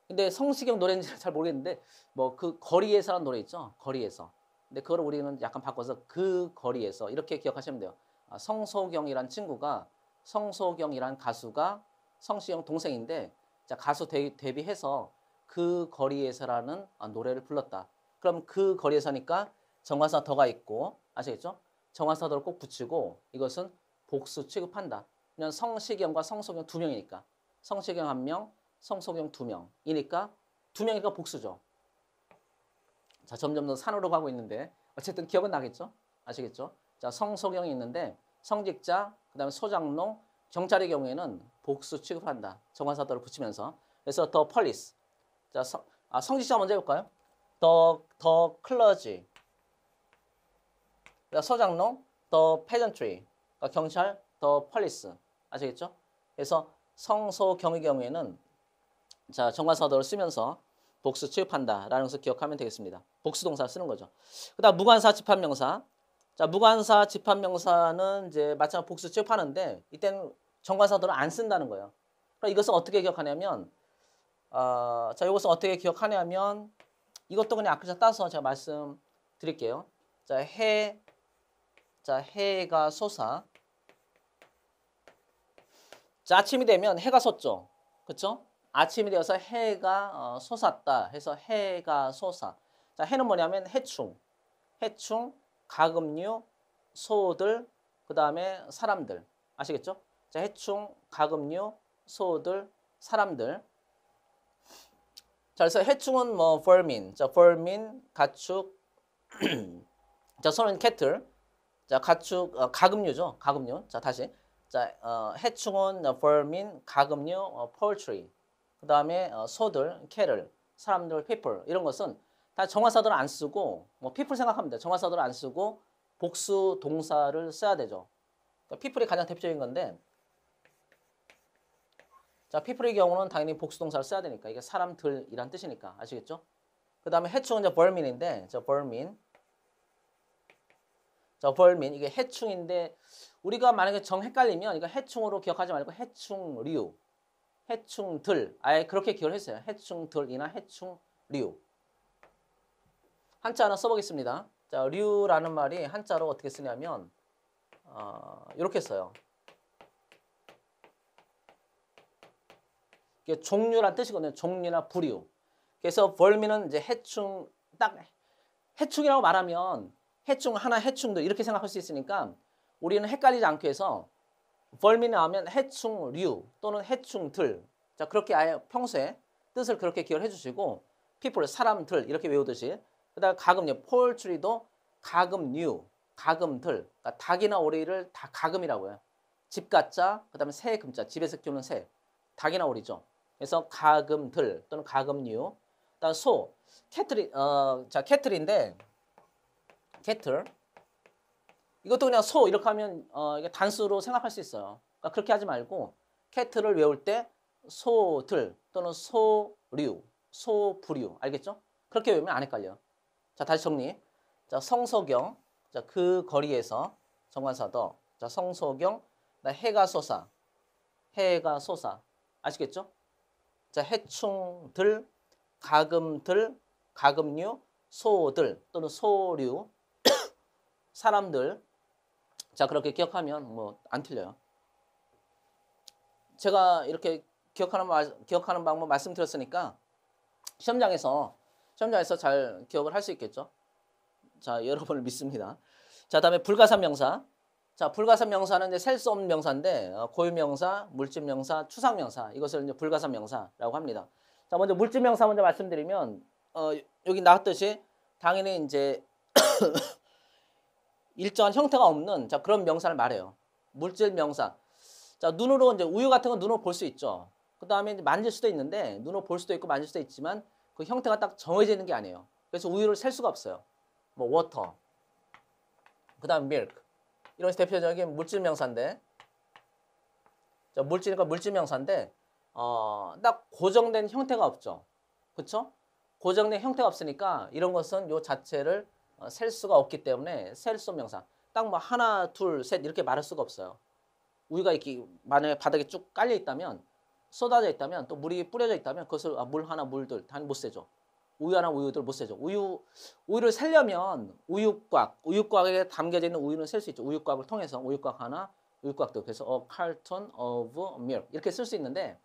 근데 성시경 노래인지 잘 모르겠는데 뭐 그 거리에서라는 노래 있죠. 거리에서. 근데 그걸 우리는 약간 바꿔서 그 거리에서 이렇게 기억하시면 돼요. 아, 성소경이란 친구가 성소경이란 가수가 성시경 동생인데 자, 가수 대, 데뷔해서 그 거리에서라는 아, 노래를 불렀다. 그럼 그 거리에서니까 정화사 더가 있고 아시겠죠? 정화사도를 꼭 붙이고 이것은 복수 취급한다. 그냥 성시경과 성소경 두 명이니까 성시경 한 명, 성소경 두 명이니까 두 명이니까 복수죠. 자 점점 더 산으로 가고 있는데 어쨌든 기억은 나겠죠? 아시겠죠? 자 성소경이 있는데 성직자, 그 다음에 소장농, 경찰의 경우에는 복수 취급한다. 정관사도를 붙이면서 그래서 더 펄리스. 자 성, 아, 성직자 먼저 해볼까요? 더 더 클러지 그러니까 소장농, 더 패전트리, 그러니까 경찰, 더 폴리스 아시겠죠? 그래서 성소경의 경우에는 자 정관사도를 쓰면서 복수 취급한다라는 것을 기억하면 되겠습니다. 복수 동사 쓰는 거죠. 그다음 무관사 집합명사. 자 무관사 집합명사는 이제 마찬가지 로 복수 취급하는데 이때는 정관사도를 안 쓴다는 거예요. 그럼 이것은 어떻게 기억하냐면 어, 자 이것은 어떻게 기억하냐면 이것도 그냥 앞에서 따서 제가 말씀드릴게요. 자 해, 자, 해가 솟아. 자, 아침이 되면 해가 섰죠. 그렇죠? 아침이 되어서 해가 어, 솟았다 해서 해가 솟아. 자, 해는 뭐냐면 해충, 해충, 가금류, 소들, 그 다음에 사람들. 아시겠죠? 자, 해충, 가금류, 소들, 사람들. 자, 그래서 해충은 뭐 vermin, 자, vermin, 가축, 자, 소는 cattle, 자, 가축 어, 가금류죠. 가금류. 자, 다시. 자, 어, 해충은 어, 벌민, 가금류, 어, poultry. 그다음에 어, 소들, 캐를, 사람들, people 이런 것은 다 정화사들을 안 쓰고 뭐 people 생각합니다 정화사들을 안 쓰고 복수 동사를 써야 되죠. 그러니까 people이 가장 대표적인 건데 자, people의 경우는 당연히 복수 동사를 써야 되니까 이게 사람들이란 뜻이니까 아시겠죠? 그다음에 해충은 이제 v e 인데저 vermin 저 벌민 이게 해충인데 우리가 만약에 정 헷갈리면 이거 해충으로 기억하지 말고 해충류, 해충들 아예 그렇게 기억을 했어요. 해충들이나 해충류 한자 하나 써보겠습니다. 자, 류라는 말이 한자로 어떻게 쓰냐면 어, 이렇게 써요. 이게 종류란 뜻이거든요. 종류나 부류. 그래서 벌미는 이제 해충 딱 해충이라고 말하면 해충 하나 해충들 이렇게 생각할 수 있으니까 우리는 헷갈리지 않게해서 벌미 나하면 해충류 또는 해충들 자 그렇게 아예 평소에 뜻을 그렇게 기억해 주시고 people 사람들 이렇게 외우듯이 그다음 가금류 폴트리도 가금류 가금들 그러니까 닭이나 오리를 다 가금이라고 해요 집가짜 그다음에 새 금자 집에서 키우는 새 닭이나 오리죠 그래서 가금들 또는 가금류 그다음 소 캐트리 어자 캐트리인데 cattle. 이것도 그냥 소 이렇게 하면 어, 이게 단수로 생각할 수 있어요. 그러니까 그렇게 하지 말고 캐트를 외울 때 소들 또는 소류, 소부류 알겠죠? 그렇게 외우면 안 헷갈려. 자 다시 정리. 자 성소경, 자그 거리에서 정관사도, 자 성소경, 나 해가 솟아, 해가 솟아 아시겠죠? 자 해충들, 가금들, 가금류, 소들 또는 소류 사람들 자 그렇게 기억하면 뭐 안 틀려요. 제가 이렇게 기억하는 기억하는 방법 말씀드렸으니까 시험장에서 시험장에서 잘 기억을 할 수 있겠죠. 자 여러분을 믿습니다. 자 다음에 불가사 명사. 자 불가사 명사는 이제 셀수 없는 명사인데 고유 어, 명사, 물질 명사, 추상 명사 이것을 이제 불가사 명사라고 합니다. 자 먼저 물질 명사 먼저 말씀드리면 어, 여기 나왔듯이 당연히 이제 일정한 형태가 없는 자 그런 명사를 말해요. 물질 명사. 자 눈으로 이제 우유 같은 건 눈으로 볼 수 있죠. 그 다음에 만질 수도 있는데 눈으로 볼 수도 있고 만질 수도 있지만 그 형태가 딱정해져있는게 아니에요. 그래서 우유를 셀 수가 없어요. 뭐 워터, 그 다음 밀크 이런 대표적인 물질 명사인데 자, 물질이니까 물질 명사인데 어, 딱 고정된 형태가 없죠. 그렇죠? 고정된 형태가 없으니까 이런 것은 요 자체를 어, 셀 수가 없기 때문에 셀 수 명사딱 뭐 하나 둘 셋 이렇게 말할 수가 없어요. 우유가 이렇게 만약에 바닥에 쭉 깔려 있다면 쏟아져 있다면 또 물이 뿌려져 있다면 그것을 아, 물 하나 물들 다못 세죠. 우유 하나 우유들 못 세죠. 우유 우유를 세려면 우유곽 우유곽에 담겨져 있는 우유는 셀 수 있죠. 우유곽을 통해서 우유곽 하나 우유곽도 그래서 어 칼톤 오브 밀 이렇게 쓸 수 있는데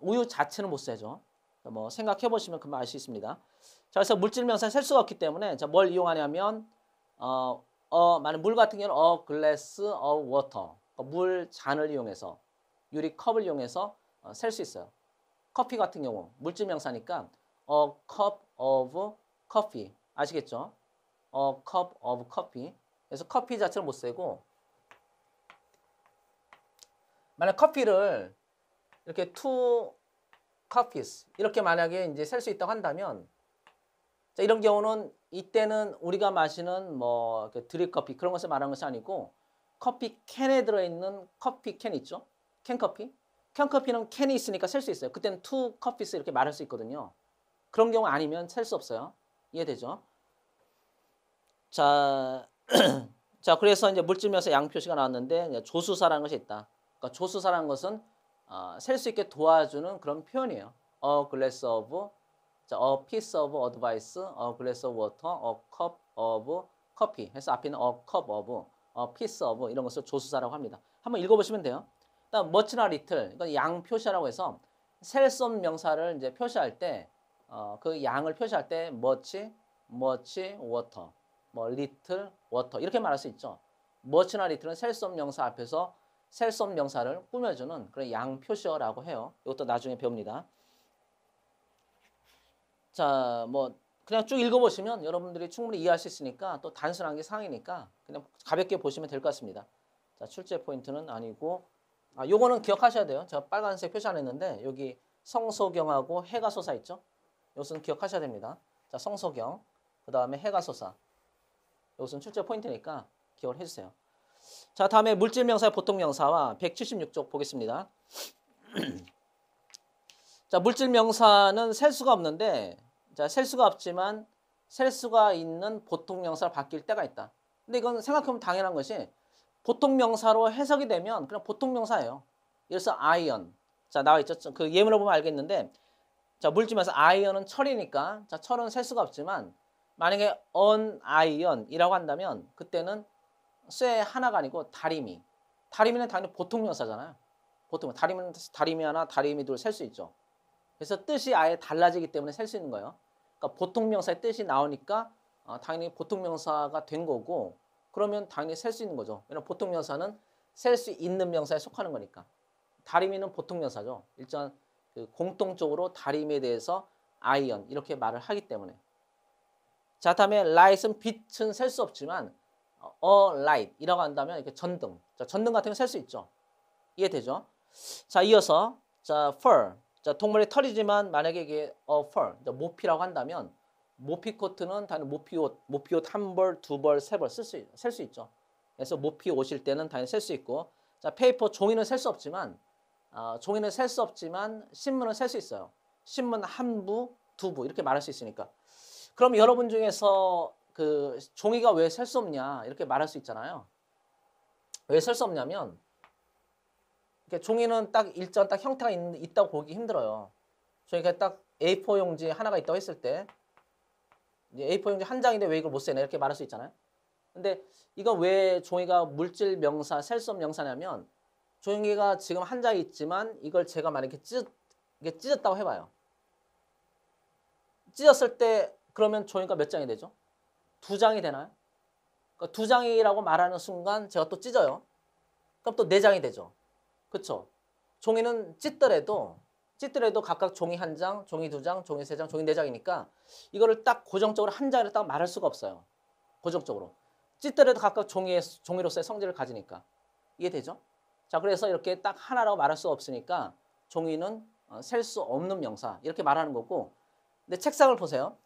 우유 자체는 못 세죠. 뭐 생각해 보시면 금방 알 수 있습니다. 자, 그래서 물질 명사를 셀 수가 없기 때문에 자, 뭘 이용하냐면 어, 어, 만약 물 같은 경우는 어 글래스, 어 워터 그러니까 물 잔을 이용해서 유리 컵을 이용해서 어, 셀수 있어요. 커피 같은 경우 물질 명사니까 어 cup of coffee 아시겠죠? 어 cup of coffee 그래서 커피 자체를 못 세고 만약 커피를 이렇게 two copies 이렇게 만약에 이제 셀 수 있다고 한다면 자, 이런 경우는 이때는 우리가 마시는 뭐 드립 커피 그런 것을 말하는 것이 아니고 커피 캔에 들어있는 커피 캔 있죠? 캔 커피? 캔 커피는 캔이 있으니까 셀 수 있어요. 그때는 투 커피스 이렇게 말할 수 있거든요. 그런 경우 아니면 셀 수 없어요. 이해되죠? 자, 자 그래서 이제 물질면서 양 표시가 나왔는데 조수사라는 것이 있다. 그러니까 조수사라는 것은 어, 아, 셀수 있게 도와주는 그런 표현이에요. A glass of 자, a piece of advice, a glass of water, a cup of coffee. 해서 앞에는 a cup of, a piece of 이런 것을 조수사라고 합니다. 한번 읽어보시면 돼요. 다음 much나 little, 이건 양 표시라고 해서 셀수 없는 명사를 이제 표시할 때, 어, 그 양을 표시할 때 much, much, water, 뭐 little, water 이렇게 말할 수 있죠. much나 little는 셀수 없는 명사 앞에서 셀수 없는 명사를 꾸며주는 그런 양 표시어라고 해요. 이것도 나중에 배웁니다. 자, 뭐 그냥 쭉 읽어보시면 여러분들이 충분히 이해할수 있으니까 또 단순한 게 상이니까 그냥 가볍게 보시면 될 것 같습니다. 자, 출제 포인트는 아니고 아, 요거는 기억하셔야 돼요. 제가 빨간색 표시 안 했는데 여기 성소경하고 해가소사 있죠? 요것은 기억하셔야 됩니다. 자, 성소경, 그 다음에 해가소사. 요것은 출제 포인트니까 기억을 해주세요. 자, 다음에 물질명사의 보통명사와 176쪽 보겠습니다. 자, 물질 명사는 셀 수가 없는데 자, 셀 수가 없지만 셀 수가 있는 보통 명사로 바뀔 때가 있다. 근데 이건 생각하면 당연한 것이 보통 명사로 해석이 되면 그냥 보통 명사예요. 예를 들어서 아이언. 자, 나와 있죠. 그 예문을 보면 알겠는데 자, 물질 명사 아이언은 철이니까 자, 철은 셀 수가 없지만 만약에 on iron이라고 한다면 그때는 쇠 하나가 아니고 다리미. 다리미는 당연히 보통 명사잖아요. 보통 다리미는 다리미 하나, 다리미 둘 셀 수 있죠. 그래서 뜻이 아예 달라지기 때문에 셀 수 있는 거예요. 그러니까 보통 명사의 뜻이 나오니까 어, 당연히 보통 명사가 된 거고 그러면 당연히 셀 수 있는 거죠. 왜냐면 보통 명사는 셀 수 있는 명사에 속하는 거니까. 다리미는 보통 명사죠. 일단 그 공통적으로 다리미에 대해서 아이언 이렇게 말을 하기 때문에. 자, 다음에 라이 g h 빛은 셀 수 없지만 어라 i g 이라고 한다면 이렇게 전등. 자, 전등 같은 거 셀 수 있죠. 이해되죠? 자, 이어서 자, fur 자, 동물의 털이지만 만약에 이게 어, fur, 모피라고 한다면 모피 코트는 단 모피 옷, 모피 옷 한 벌, 두 벌, 세벌쓸 수, 셀수 있죠. 그래서 모피 옷일 때는 당연히 셀 수 있고 자, 페이퍼 종이는 셀 수 없지만 어, 종이는 셀 수 없지만 신문은 셀 수 있어요. 신문 한 부, 두 부 이렇게 말할 수 있으니까. 그럼 여러분 중에서 그 종이가 왜 셀 수 없냐 이렇게 말할 수 있잖아요. 왜 셀 수 없냐면 그러니까 종이는 딱 일정 딱 형태가 있, 다고 보기 힘들어요. 저희가 딱 A4 용지 하나가 있다고 했을 때 A4 용지 한 장인데 왜 이걸 못 쓰냐 이렇게 말할 수 있잖아요. 근데 이건 왜 종이가 물질 명사, 셀수 명사냐면 종이가 지금 한 장이 있지만 이걸 제가 만약에 찢, 이게 찢었다고 해봐요. 찢었을 때 그러면 종이가 몇 장이 되죠? 두 장이 되나요? 그러니까 두 장이라고 말하는 순간 제가 또 찢어요. 그럼 또 네 장이 되죠. 그렇죠? 종이는 찢더라도 찢더라도 각각 종이 한 장, 종이 두 장, 종이 세 장, 종이 네 장이니까 이거를 딱 고정적으로 한 장을 딱 말할 수가 없어요. 고정적으로. 찢더라도 각각 종이의, 종이로서의 성질을 가지니까. 이해되죠? 자, 그래서 이렇게 딱 하나라고 말할 수가 없으니까 종이는 어, 셀수 없는 명사 이렇게 말하는 거고 근데 책상을 보세요.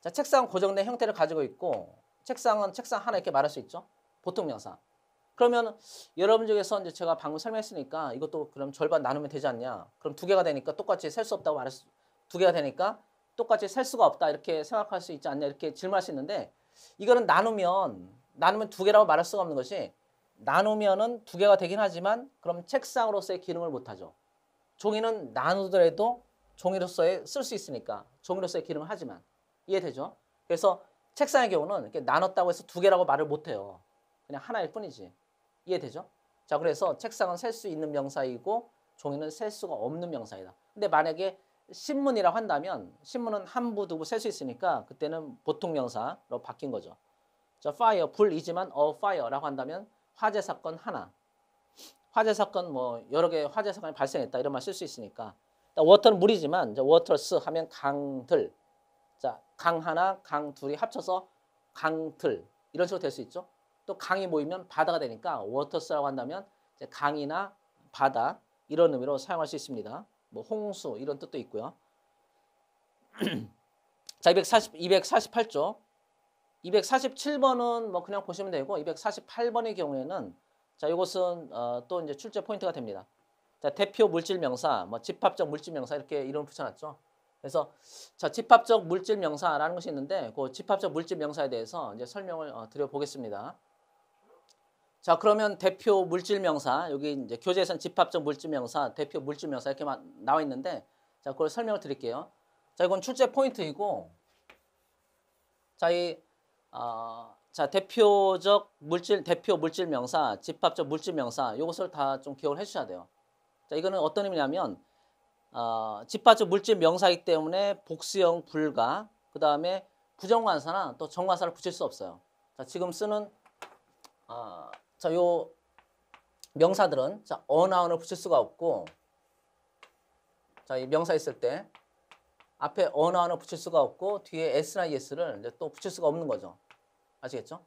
자, 책상은 고정된 형태를 가지고 있고 책상은 책상 하나 이렇게 말할 수 있죠. 보통 명사. 그러면 여러분 중에서 이제 제가 방금 설명했으니까 이것도 그럼 절반 나누면 되지 않냐. 그럼 두 개가 되니까 똑같이 셀 수 없다고 말할 수, 두 개가 되니까 똑같이 셀 수가 없다 이렇게 생각할 수 있지 않냐 이렇게 질문할 수 있는데 이거는 나누면 나누면 두 개라고 말할 수가 없는 것이 나누면은 두 개가 되긴 하지만 그럼 책상으로서의 기능을 못하죠. 종이는 나누더라도 종이로서의 쓸 수 있으니까 종이로서의 기능을 하지만 이해되죠? 그래서 책상의 경우는 이렇게 나눴다고 해서 두 개라고 말을 못해요. 그냥 하나일 뿐이지. 이해되죠? 자, 그래서 책상은 셀 수 있는 명사이고 종이는 셀 수가 없는 명사이다. 근데 만약에 신문이라고 한다면 신문은 한 부, 두부셀 수 있으니까 그때는 보통 명사로 바뀐 거죠. 자, fire, 불이지만 a fire라고 한다면 화재 사건 하나, 화재 사건 뭐 여러 개 화재 사건이 발생했다 이런 말 쓸 수 있으니까 워터는 물이지만 이제 워터스 하면 강들 자강 하나 강 둘이 합쳐서 강들 이런 식으로 될 수 있죠 또 강이 모이면 바다가 되니까 워터스라고 한다면 강이나 바다 이런 의미로 사용할 수 있습니다. 뭐 홍수 이런 뜻도 있고요. 자, 240, 248조. 247번은 뭐 그냥 보시면 되고 248번의 경우에는 자, 이것은 어, 또 이제 출제 포인트가 됩니다. 자, 대표 물질 명사, 뭐 집합적 물질 명사 이렇게 이름 붙여 놨죠. 그래서 자, 집합적 물질 명사라는 것이 있는데 그 집합적 물질 명사에 대해서 이제 설명을 어, 드려 보겠습니다. 자 그러면 대표 물질명사 여기 이제 교재에선 집합적 물질명사 대표 물질명사 이렇게 나와 있는데 자 그걸 설명을 드릴게요. 자 이건 출제 포인트이고 자이 어, 아, 자 대표적 물질 대표 물질명사 집합적 물질명사 요것을 다 좀 기억을 해주셔야 돼요. 자 이거는 어떤 의미냐면 어, 집합적 물질명사이기 때문에 복수형 불가 그 다음에 부정관사나 또 정관사를 붙일 수 없어요. 자 지금 쓰는 어, 자, 요 명사들은 자, 어나운을 붙일 수가 없고 자, 이 명사 있을 때 앞에 어나운을 붙일 수가 없고 뒤에 s나 es를 이제 또 붙일 수가 없는 거죠. 아시겠죠?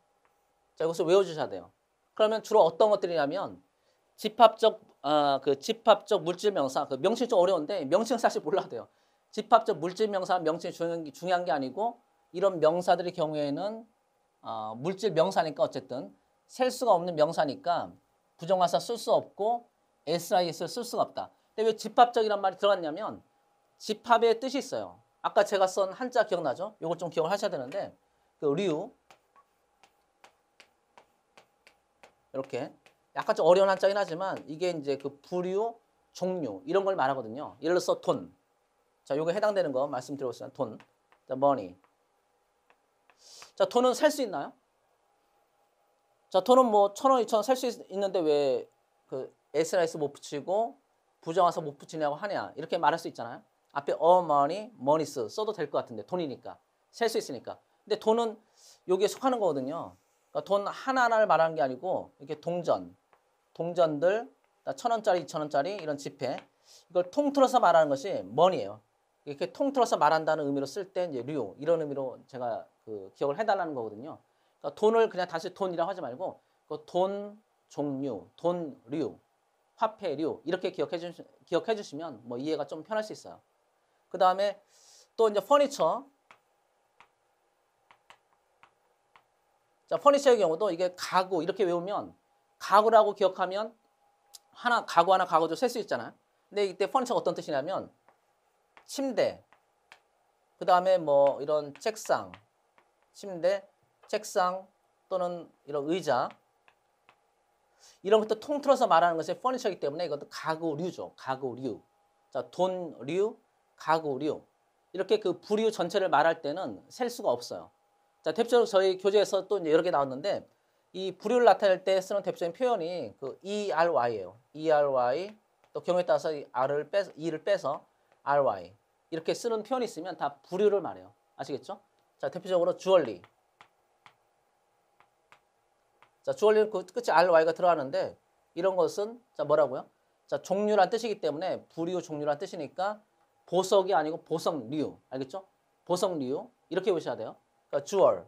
자, 이것을 외워 주셔야 돼요. 그러면 주로 어떤 것들이냐면 집합적 어, 그 집합적 물질 명사 그 명칭이 좀 어려운데 명칭 은 사실 몰라도 돼요. 집합적 물질 명사 명칭이 중요한 게, 중요한 게 아니고 이런 명사들의 경우에는 어, 물질 명사니까 어쨌든 셀 수가 없는 명사니까 부정화사 쓸 수 없고 SIS를 쓸 수가 없다. 근데 왜 집합적이란 말이 들어갔냐면 집합의 뜻이 있어요. 아까 제가 쓴 한자 기억나죠? 이걸 좀 기억을 하셔야 되는데 그 리우 이렇게 약간 좀 어려운 한자긴 하지만 이게 이제 그 부류, 종류 이런 걸 말하거든요. 예를 들어서 돈. 자, 요게 해당되는 거 말씀드려보겠습니다. 돈. 자, money. 자, 돈은 살수 있나요? 자, 돈은 뭐 천 원, 이천 원살수 있는데 왜 그에스라나스못 붙이고 부정와서 못 붙이냐고 하냐. 이렇게 말할 수 있잖아요. 앞에 어 머니, 머니스 써도 될 것 같은데 돈이니까. 셀 수 있으니까. 근데 돈은 여기에 속하는 거거든요. 그러니까 돈 하나하나를 말하는 게 아니고 이렇게 동전, 동전들, 천 원짜리, 이천 원짜리 이런 지폐 이걸 통틀어서 말하는 것이 머니예요. 이렇게 통틀어서 말한다는 의미로 쓸때 이제 류 이런 의미로 제가 그 기억을 해달라는 거거든요. 그러니까 돈을 그냥 다시 돈이라고 하지 말고 그돈 종류, 돈류, 화폐류 이렇게 기억해, 주, 기억해 주시면 뭐 이해가 좀 편할 수 있어요. 그 다음에 또 이제 퍼니처 자, 퍼니처의 경우도 이게 가구 이렇게 외우면 가구라고 기억하면 하나 가구 하나 가구도 셀 수 있잖아요. 근데 이때 퍼니처가 어떤 뜻이냐면 침대, 그 다음에 뭐 이런 책상, 침대, 책상 또는 이런 의자 이런 것도 통틀어서 말하는 것이 퍼니처이기 때문에 이것도 가구류죠. 가구류. 자, 돈류, 가구류. 이렇게 그 부류 전체를 말할 때는 셀 수가 없어요. 자, 대표적으로 저희 교재에서 또 이제 여러 개 나왔는데 이 부류를 나타낼 때 쓰는 대표적인 표현이 그 ERY예요. ERY 또 경우에 따라서 이 R을 빼서 E를 빼서 RY 이렇게 쓰는 표현이 있으면 다 부류를 말해요. 아시겠죠? 자, 대표적으로 주얼리 자, 주얼리는 그 끝에 RY가 들어가는데 이런 것은 자 뭐라고요? 자, 종류란 뜻이기 때문에 불류 종류란 뜻이니까 보석이 아니고 보석류. 알겠죠? 보석류. 이렇게 보셔야 돼요. 그러니까 주얼.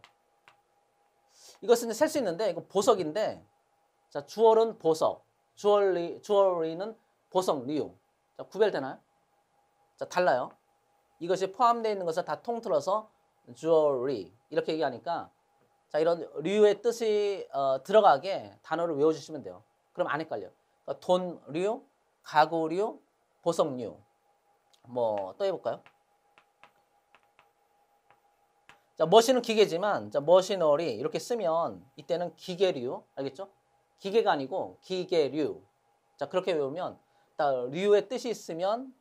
이것은 셀 수 있는데 이거 보석인데 자, 주얼은 보석. 주얼리 주얼리는 보석류. 자, 구별되나요? 자, 달라요. 이것이 포함되어 있는 것을 다 통틀어서 주얼리 이렇게 얘기하니까 자, 이런 류의 뜻이 어, 들어가게 단어를 외워주시면 돼요. 그럼 안 헷갈려. 그러니까 돈류, 가구류, 보석류. 뭐 또 해볼까요? 자, 머신은 기계지만 자, 머신어리 이렇게 쓰면 이때는 기계류 알겠죠? 기계가 아니고 기계류. 자, 그렇게 외우면 다 류의 뜻이 있으면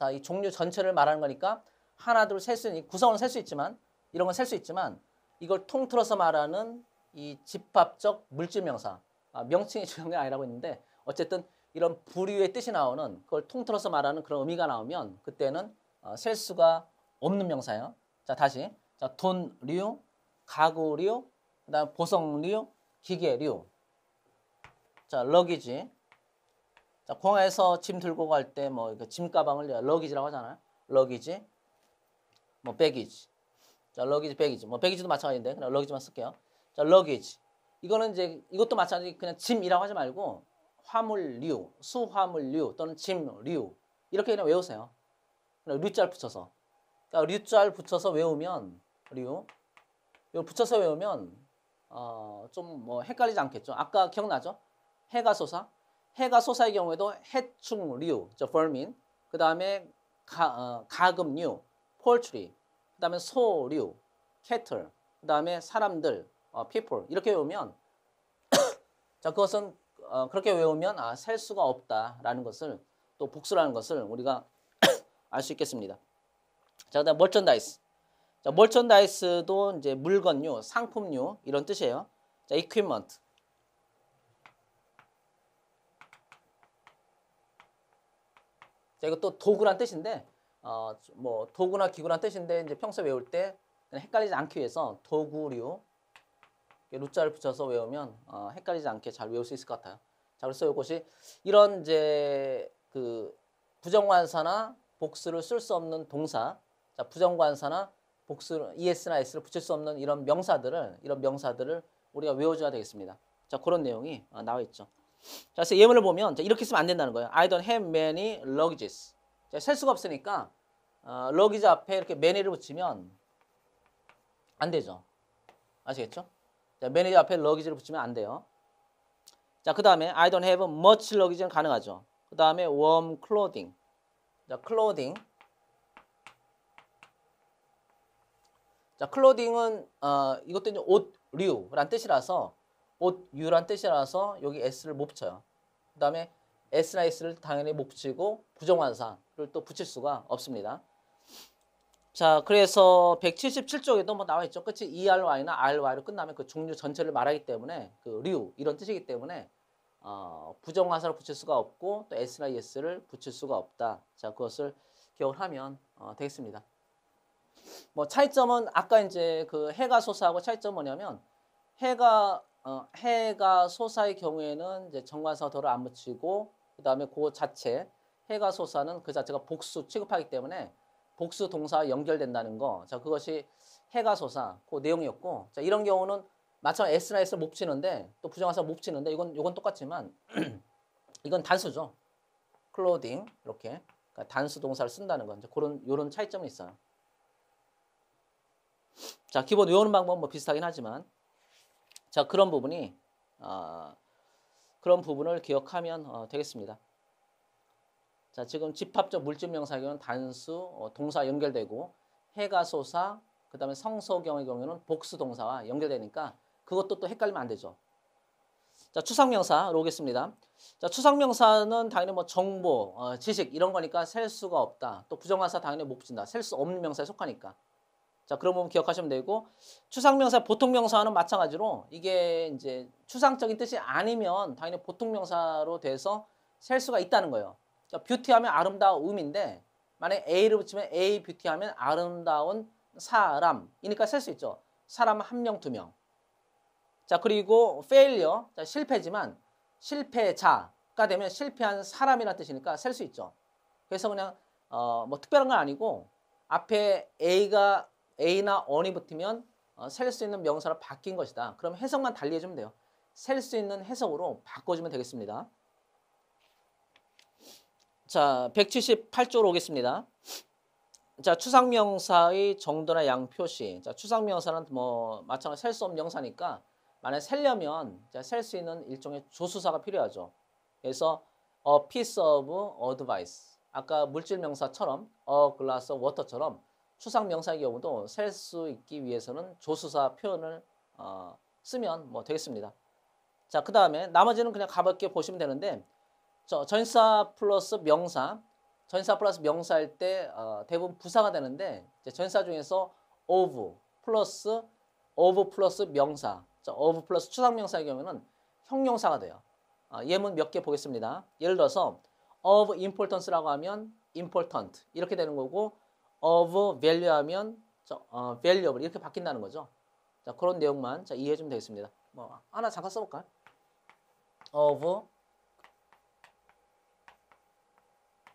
다 이 종류 전체를 말하는 거니까 하나 둘셋수 구성은 셀 수 있지만 이런 건 셀 수 있지만 이걸 통틀어서 말하는 이 집합적 물질 명사 아, 명칭이 중요한 게 아니라고 했는데 어쨌든 이런 부류의 뜻이 나오는 그걸 통틀어서 말하는 그런 의미가 나오면 그때는 어, 셀 수가 없는 명사예요. 자 다시 자, 돈류, 가구류, 그다음 보석류, 기계류, 자 러기지. 자 공항에서 짐 들고 갈 때뭐짐 가방을 러기지라고 하잖아요. 러기지, 뭐 배기지. 자, 러기지, 백이지. 뭐 백이지도 마찬가지인데 그냥 러기지만 쓸게요. 자, 러기지. 이거는 이제 이것도 마찬가지 그냥 짐이라고 하지 말고 화물류, 수화물류 또는 짐류 이렇게 그냥 외우세요. 그냥 류자를 붙여서. 그러니까 류자를 붙여서 외우면 류. 이거 붙여서 외우면 어, 좀뭐 헷갈리지 않겠죠. 아까 기억나죠? 해가 소사. 해가 소사의 경우에도 해충류, 저 벌민. 그 다음에 어, 가금류, 폴트리. 그 다음에 소류, 캐틀, 그 다음에 사람들, 어, people 이렇게 외우면 자 그것은 어, 그렇게 외우면 아, 셀 수가 없다라는 것을 또 복수라는 것을 우리가 알 수 있겠습니다. 자, 그다음 멀천다이스. 자, 멀천다이스도 이제 물건류, 상품류 이런 뜻이에요. 자, equipment. 자, 이것도 도구란 뜻인데 어, 뭐 도구나 기구란 뜻인데 이제 평소에 외울 때 헷갈리지 않기 위해서 도구류 루자를 붙여서 외우면 어, 헷갈리지 않게 잘 외울 수 있을 것 같아요. 자 그래서 이것이 이런 이제 그 부정관사나 복수를 쓸 수 없는 동사, 자 부정관사나 복수 es나 s를 붙일 수 없는 이런 명사들을 이런 명사들을 우리가 외워줘야 되겠습니다. 자 그런 내용이 어, 나와 있죠. 자 그래서 예문을 보면 자, 이렇게 쓰면 안 된다는 거예요. I don't have many luggages. 셀 수가 없으니까 어, 러기지 앞에 이렇게 매니를 붙이면 안 되죠. 아시겠죠? 자, 매니저 앞에 러기지를 붙이면 안 돼요. 자, 그 다음에 I don't have much luggage는 가능하죠. 그 다음에 warm clothing. 자, clothing. 자, clothing은 어, 이것도 이제 옷류란 뜻이라서 옷류란 뜻이라서 여기 s를 못 붙여요. 그 다음에 S나 S를 당연히 못 붙이고 부정환상을 또 붙일 수가 없습니다. 자, 그래서 177쪽에도 뭐 나와 있죠. 끝이 ERY나 RY로 끝나면 그 종류 전체를 말하기 때문에 그 류, 이런 뜻이기 때문에 어, 부정화사를 붙일 수가 없고 또 S나 ES를 붙일 수가 없다. 자, 그것을 기억을 하면 어, 되겠습니다. 뭐 차이점은 아까 이제 그 해가 소사하고 차이점 뭐냐면 해가 어, 해가 소사의 경우에는 이제 정관사 더를 안 붙이고 그 다음에 그 자체 해가 소사는그 자체가 복수 취급하기 때문에 복수 동사와 연결된다는 거. 자 그것이 해가 소사 그 내용이었고 자 이런 경우는 마찬가지 로 S나 S를 못치는데또 부정하사 못치는데 이건 이건 똑같지만 이건 단수죠. 클로딩 이렇게 그러니까 단수 동사를 쓴다는 건 그런 요런 차이점이 있어요. 자 기본 외우는 방법 은뭐 비슷하긴 하지만 자 그런 부분이 어, 그런 부분을 기억하면 어, 되겠습니다. 자, 지금 집합적 물집명사경우 단수, 어, 동사 연결되고 해가소사, 그 다음에 성소경의 경우는 복수 동사와 연결되니까 그것도 또 헷갈리면 안 되죠. 자, 추상명사로 오겠습니다. 자, 추상명사는 당연히 뭐 정보, 어, 지식 이런 거니까 셀 수가 없다. 또 부정관사 당연히 못 붙인다. 셀 수 없는 명사에 속하니까. 자, 그런 부분 기억하시면 되고 추상명사, 보통명사와는 마찬가지로 이게 이제 추상적인 뜻이 아니면 당연히 보통명사로 돼서 셀 수가 있다는 거예요. 그 뷰티하면 아름다움인데 만약 에 A를 붙이면 A 뷰티하면 아름다운 사람이니까 셀 수 있죠. 사람 한 명, 두 명. 자, 그리고 failure, 자, 실패지만 실패자가 되면 실패한 사람이라는 뜻이니까 셀 수 있죠. 그래서 그냥 어, 뭐 특별한 건 아니고 앞에 A가 a나 on이 붙으면 어, 셀수 있는 명사로 바뀐 것이다. 그럼 해석만 달리해주면 돼요. 셀 수 있는 해석으로 바꿔주면 되겠습니다. 자, 178조로 오겠습니다. 자, 추상명사의 정도나 양 표시. 자, 추상명사는 뭐 마찬가지로 셀수 없는 명사니까 만약 에 셀려면 셀 수 있는 일종의 조수사가 필요하죠. 그래서 a piece of advice. 아까 물질명사처럼 a glass of water처럼 추상 명사의 경우도 셀 수 있기 위해서는 조수사 표현을 어, 쓰면 뭐 되겠습니다. 자, 그 다음에 나머지는 그냥 가볍게 보시면 되는데 저 전사 플러스 명사, 전사 플러스 명사일 때 어, 대부분 부사가 되는데 전사 중에서 of 플러스 of 플러스 명사, 저 of 플러스 추상 명사의 경우는 형용사가 돼요. 어, 예문 몇 개 보겠습니다. 예를 들어서 of importance라고 하면 important 이렇게 되는 거고 of value 하면 저, 어, v a l u e 이렇게 바뀐다는 거죠. 자, 그런 내용만 자, 이해해 주면 되겠습니다. 뭐 하나 잠깐 써볼까요? of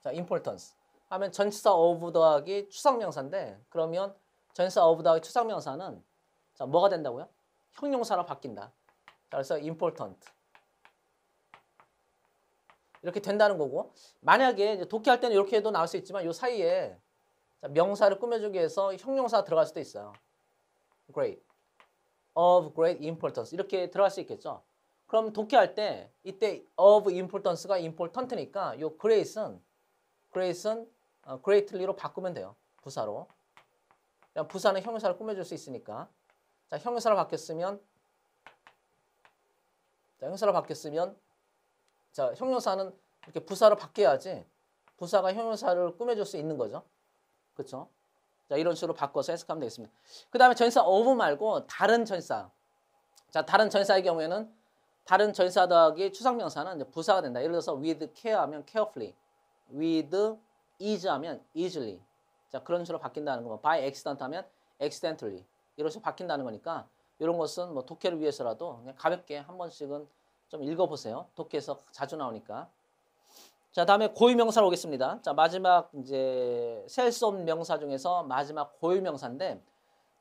자, importance 하면 전치사 of 더하기 추상명사인데 그러면 전치사 of 더하기 추상명사는 자, 뭐가 된다고요? 형용사로 바뀐다. 자, 그래서 important 이렇게 된다는 거고 만약에 독해할 때는 이렇게 해도 나올 수 있지만 이 사이에 명사를 꾸며주기 위해서 형용사 들어갈 수도 있어요. great, of great importance 이렇게 들어갈 수 있겠죠. 그럼 독해할 때 이때 of importance가 important니까 요 great은 great은 어, greatly로 바꾸면 돼요. 부사로. 부사는 형용사를 꾸며줄 수 있으니까 자 형용사로 바뀌었으면 자 형용사로 바뀌었으면 자 형용사는 이렇게 부사로 바뀌어야지 부사가 형용사를 꾸며줄 수 있는 거죠. 그렇죠? 자, 이런 식으로 바꿔서 해석하면 되겠습니다. 그 다음에 전사 오브 말고 다른 전사. 자, 다른 전사의 경우에는 다른 전사 더하기 추상명사는 부사가 된다. 예를 들어서 with care 하면 carefully, with ease 하면 easily. 자, 그런 식으로 바뀐다는 거. 뭐 by accident 하면 accidentally. 이런 식으로 바뀐다는 거니까 이런 것은 뭐 독해를 위해서라도 그냥 가볍게 한 번씩은 좀 읽어보세요. 독해에서 자주 나오니까. 자, 다음에 고유명사로 오겠습니다. 자, 마지막 이제 셀 수 없는 명사 중에서 마지막 고유명사인데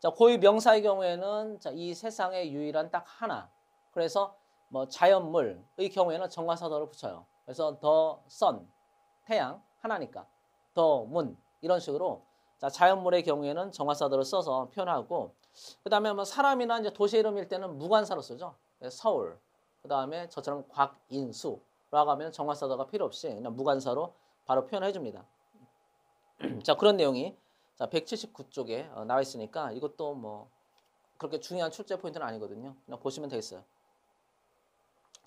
자, 고유명사의 경우에는 자, 이 세상에 유일한 딱 하나. 그래서 뭐 자연물의 경우에는 정화사도를 붙여요. 그래서 더 선, 태양 하나니까 더 문 이런 식으로 자, 자연물의 경우에는 정화사도를 써서 표현하고 그다음에 뭐 사람이나 이제 도시 이름일 때는 무관사로 쓰죠. 서울. 그다음에 저처럼 곽인수 라가면 정화사다가 필요 없이 그냥 무관사로 바로 표현해 줍니다. 자 그런 내용이 자 179쪽에 어, 나와 있으니까 이것도 뭐 그렇게 중요한 출제 포인트는 아니거든요. 그냥 보시면 되겠어요.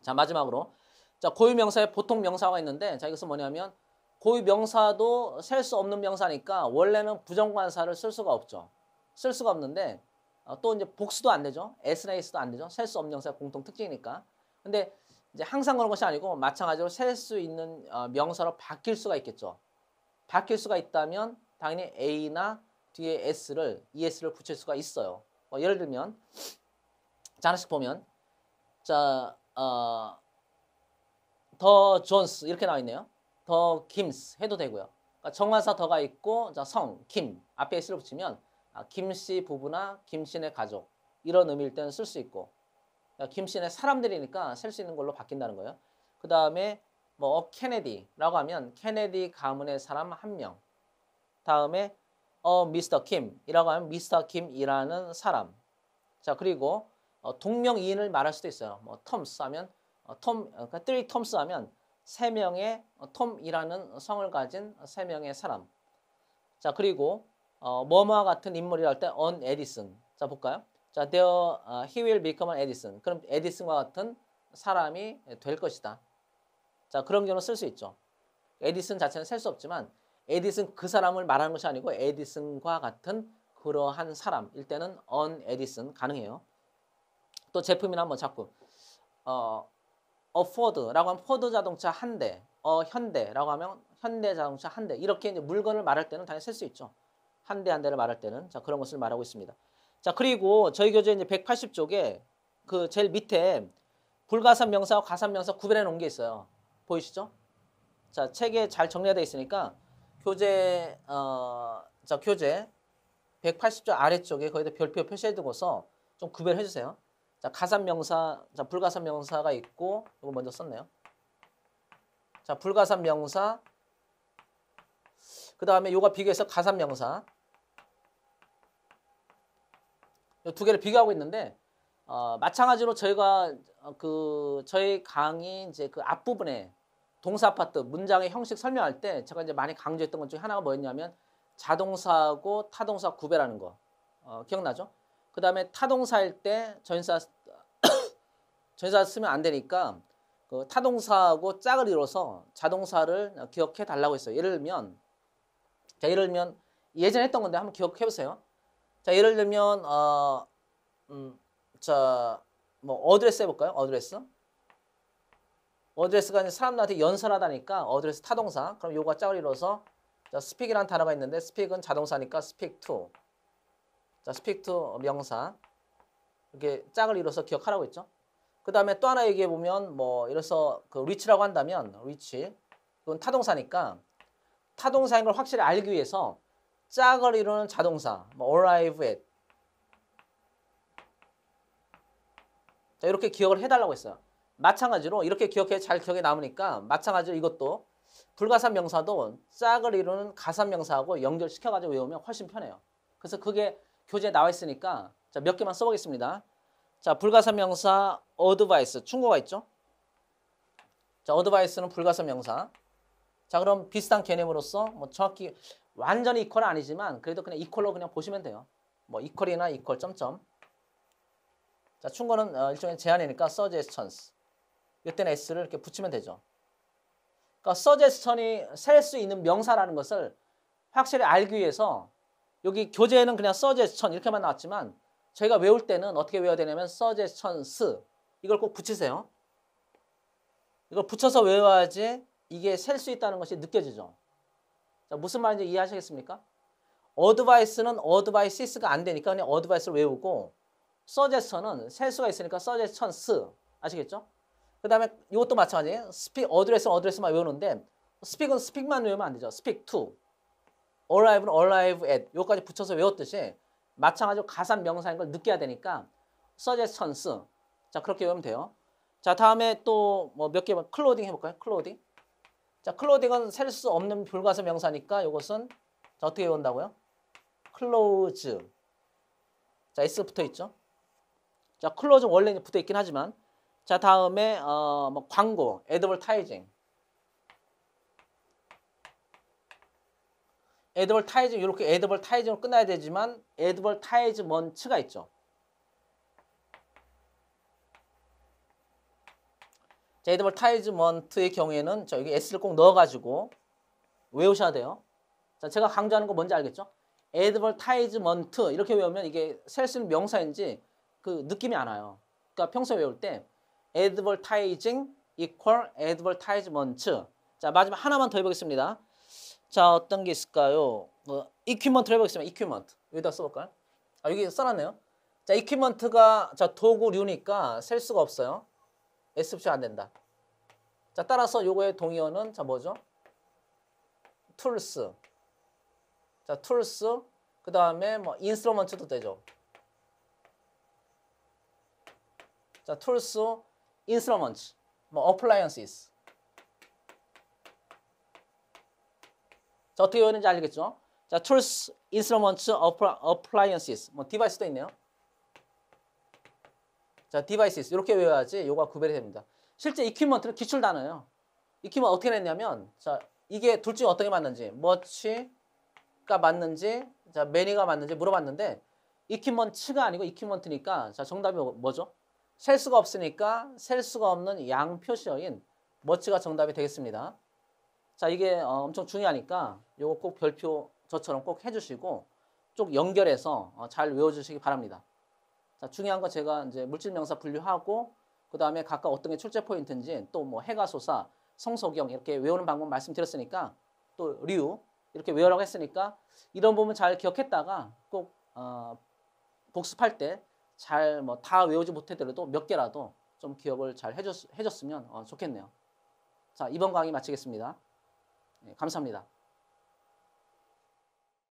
자 마지막으로 자 고유명사에 보통 명사가 있는데 자 이것은 뭐냐면 고유명사도 셀 수 없는 명사니까 원래는 부정관사를 쓸 수가 없죠. 쓸 수가 없는데 어, 또 이제 복수도 안 되죠. s나 s도 안 되죠. 셀 수 없는 명사 공통 특징이니까. 근데 이제 항상 그런 것이 아니고 마찬가지로 셀 수 있는 어, 명사로 바뀔 수가 있겠죠. 바뀔 수가 있다면 당연히 A나 뒤에 S를 ES를 붙일 수가 있어요. 뭐 예를 들면 자 하나씩 보면 자더 어, 존스 이렇게 나와 있네요. 더 김스 해도 되고요. 그러니까 정관사 더가 있고 자, 성, 김 앞에 S를 붙이면 아, 김씨 부부나 김씨네 가족 이런 의미일 때는 쓸 수 있고 그러니까 김씨는 사람들이니까 셀 수 있는 걸로 바뀐다는 거예요. 그 다음에 뭐 어, 케네디라고 하면 케네디 가문의 사람 한 명. 다음에 어 미스터 킴이라고 하면 미스터 킴이라는 사람. 자 그리고 어, 동명이인을 말할 수도 있어요. 뭐 톰스 하면 어, 톰 어, 그러니까 t h 톰스 하면 세 명의 어, 톰이라는 성을 가진 세 명의 사람. 자 그리고 어, 뭐뭐와 같은 인물이랄 때 o 에디슨. 자 볼까요? 자, there uh, he will become an Edison. 그럼 에디슨과 같은 사람이 될 것이다. 자, 그런 경우 쓸수 있죠. 에디슨 자체는 셀수 없지만 에디슨 그 사람을 말하는 것이 아니고 에디슨과 같은 그러한 사람일 때는 on 에디슨 가능해요. 또 제품이나 한번 작품. 어, 어포드라고 하면 포드 자동차 한 대, 어 현대라고 하면 현대 자동차 한 대. 이렇게 이제 물건을 말할 때는 당연히 쓸 수 있죠. 한 대한 한 대를 말할 때는 자, 그런 것을 말하고 있습니다. 자, 그리고 저희 교재 이제 180쪽에 그 제일 밑에 불가산 명사와 가산 명사 구별해 놓은 게 있어요. 보이시죠? 자, 책에 잘 정리가 돼 있으니까 교재 어, 자, 교재 180쪽 아래쪽에 거기다 별표 표시해 두고서 좀 구별해 주세요. 자, 가산 명사, 자, 불가산 명사가 있고 이거 먼저 썼네요. 자, 불가산 명사 그다음에 요거 비교해서 가산 명사 두 개를 비교하고 있는데 어, 마찬가지로 저희가 어, 그 저희 강의 이제 그 앞부분에 동사 파트 문장의 형식 설명할 때 제가 이제 많이 강조했던 것 중에 하나가 뭐였냐면 자동사하고 타동사 구별하는 거 어, 기억나죠? 그 다음에 타동사일 때 전사 전사 쓰면 안 되니까 그 타동사하고 짝을 이뤄서 자동사를 기억해 달라고 했어요. 예를 들면 자 예를 들면 예전에 했던 건데 한번 기억해 보세요. 자, 예를 들면 어, 음, 자, 뭐 어드레스 해볼까요? 어드레스. 어드레스가 이제 사람들한테 연설하다니까 어드레스 타동사. 그럼 요가 짝을 이뤄서 자, 스픽이라는 단어가 있는데 스픽은 자동사니까 스픽 투. 자, 스픽 투 명사. 이렇게 짝을 이뤄서 기억하라고 했죠. 그 다음에 또 하나 얘기해 보면 뭐 이래서 그 리치라고 한다면 리치 그건 타동사니까 타동사인 걸 확실히 알기 위해서 짝을 이루는 자동사 뭐 arrive at 자, 이렇게 기억을 해달라고 했어요. 마찬가지로 이렇게 기억해 잘 기억에 남으니까 마찬가지로 이것도 불가산 명사도 짝을 이루는 가산 명사하고 연결시켜가지고 외우면 훨씬 편해요. 그래서 그게 교재에 나와 있으니까 자, 몇 개만 써보겠습니다. 자, 불가산 명사 어드바이스 충고가 있죠? 자, 어드바이스는 불가산 명사. 자, 그럼 비슷한 개념으로서 뭐 정확히 완전히 이퀄은 아니지만 그래도 그냥 이퀄로 그냥 보시면 돼요. 뭐 이퀄이나 이퀄 점점. 자, 충고는 어, 일종의 제한이니까 suggestions. 이때는 s를 이렇게 붙이면 되죠. 그러니까 suggestion이 셀 수 있는 명사라는 것을 확실히 알기 위해서 여기 교재에는 그냥 suggestion 이렇게만 나왔지만 저희가 외울 때는 어떻게 외워야 되냐면 suggestions 이걸 꼭 붙이세요. 이걸 붙여서 외워야지 이게 셀 수 있다는 것이 느껴지죠. 자, 무슨 말인지 이해하시겠습니까? 어드바이스는 어드바이시스가 안 되니까 그냥 어드바이스를 외우고 서제션은 셀수가 있으니까 서제천스 아시겠죠? 그 다음에 이것도 마찬가지예요. 스픽 어드레스는 어드레스만 외우는데 스픽은 스픽만 외우면 안 되죠. 스픽 to, 라 r r i v e 는 arrive a 까지 붙여서 외웠듯이 마찬가지로 가산 명사인 걸 느껴야 되니까 서 u g g e 자 그렇게 외우면 돼요. 자 다음에 또 뭐 몇 개 클로딩 뭐 해볼까요? 클로딩 자, 클로딩은 셀 수 없는 불가세 명사니까 이것은 어떻게 외운다고요? 클로즈. 자, s 붙어 있죠. 자, 클로즈 원래 붙어 있긴 하지만 자, 다음에 어, 뭐 광고, 애드벌타이징. 애드벌타이징 이렇게 애드벌타이징으로 끝나야 되지만 애드벌타이즈먼츠가 있죠. 게이드볼 타이즈먼트의 경우에는 저 여기 S를 꼭 넣어가지고 외우셔야 돼요. 자, 제가 강조하는 거 뭔지 알겠죠? a 드 v 타이즈먼트 이렇게 외우면 이게 셀 수 있는 명사인지 그 느낌이 안 와요. 그러니까 평소에 외울 때 advertising equal advertisement 자 마지막 하나만 더 해보겠습니다. 자 어떤 게 있을까요? 어, equipment 해보겠습니다. equipment 여기다 써볼까요? 아 여기 써놨네요. 자 equipment가 자 도구류니까 셀 수가 없어요. S옵션 안 된다. 자, 따라서 요거의 동의어는 자 뭐죠? 툴스. 자, 툴스. 그다음에 뭐 인스트루먼트도 되죠. 자, 툴스, 인스트루먼트. 뭐 어플라이언시스. 자, 어떻게 외우는지 알겠죠? 자, 툴스, 인스트루먼트, 어플라이언시스. 뭐 디바이스도 있네요. 자, devices 이렇게 외워야지 요가 구별이 됩니다. 실제 equipment는 기출 단어예요. equipment 어떻게 냈냐면 자, 이게 둘 중에 어떤 게 맞는지 much가 맞는지 자, many가 맞는지 물어봤는데 equipment가 아니고 equipment니까 자, 정답이 뭐, 뭐죠? 셀 수가 없으니까 셀 수가 없는 양 표시어인 much가 정답이 되겠습니다. 자, 이게 어, 엄청 중요하니까 요거 꼭 별표 저처럼 꼭 해주시고 쭉 연결해서 어, 잘 외워주시기 바랍니다. 자, 중요한 거 제가 이제 물질 명사 분류하고 그 다음에 각각 어떤 게 출제 포인트인지 또 뭐 해가소사, 성소경 이렇게 외우는 방법 말씀드렸으니까 또 류 이렇게 외우라고 했으니까 이런 부분 잘 기억했다가 꼭 어, 복습할 때 잘 뭐 다 외우지 못해더라도 몇 개라도 좀 기억을 잘 해줬, 해줬으면 어, 좋겠네요. 자 이번 강의 마치겠습니다. 네, 감사합니다.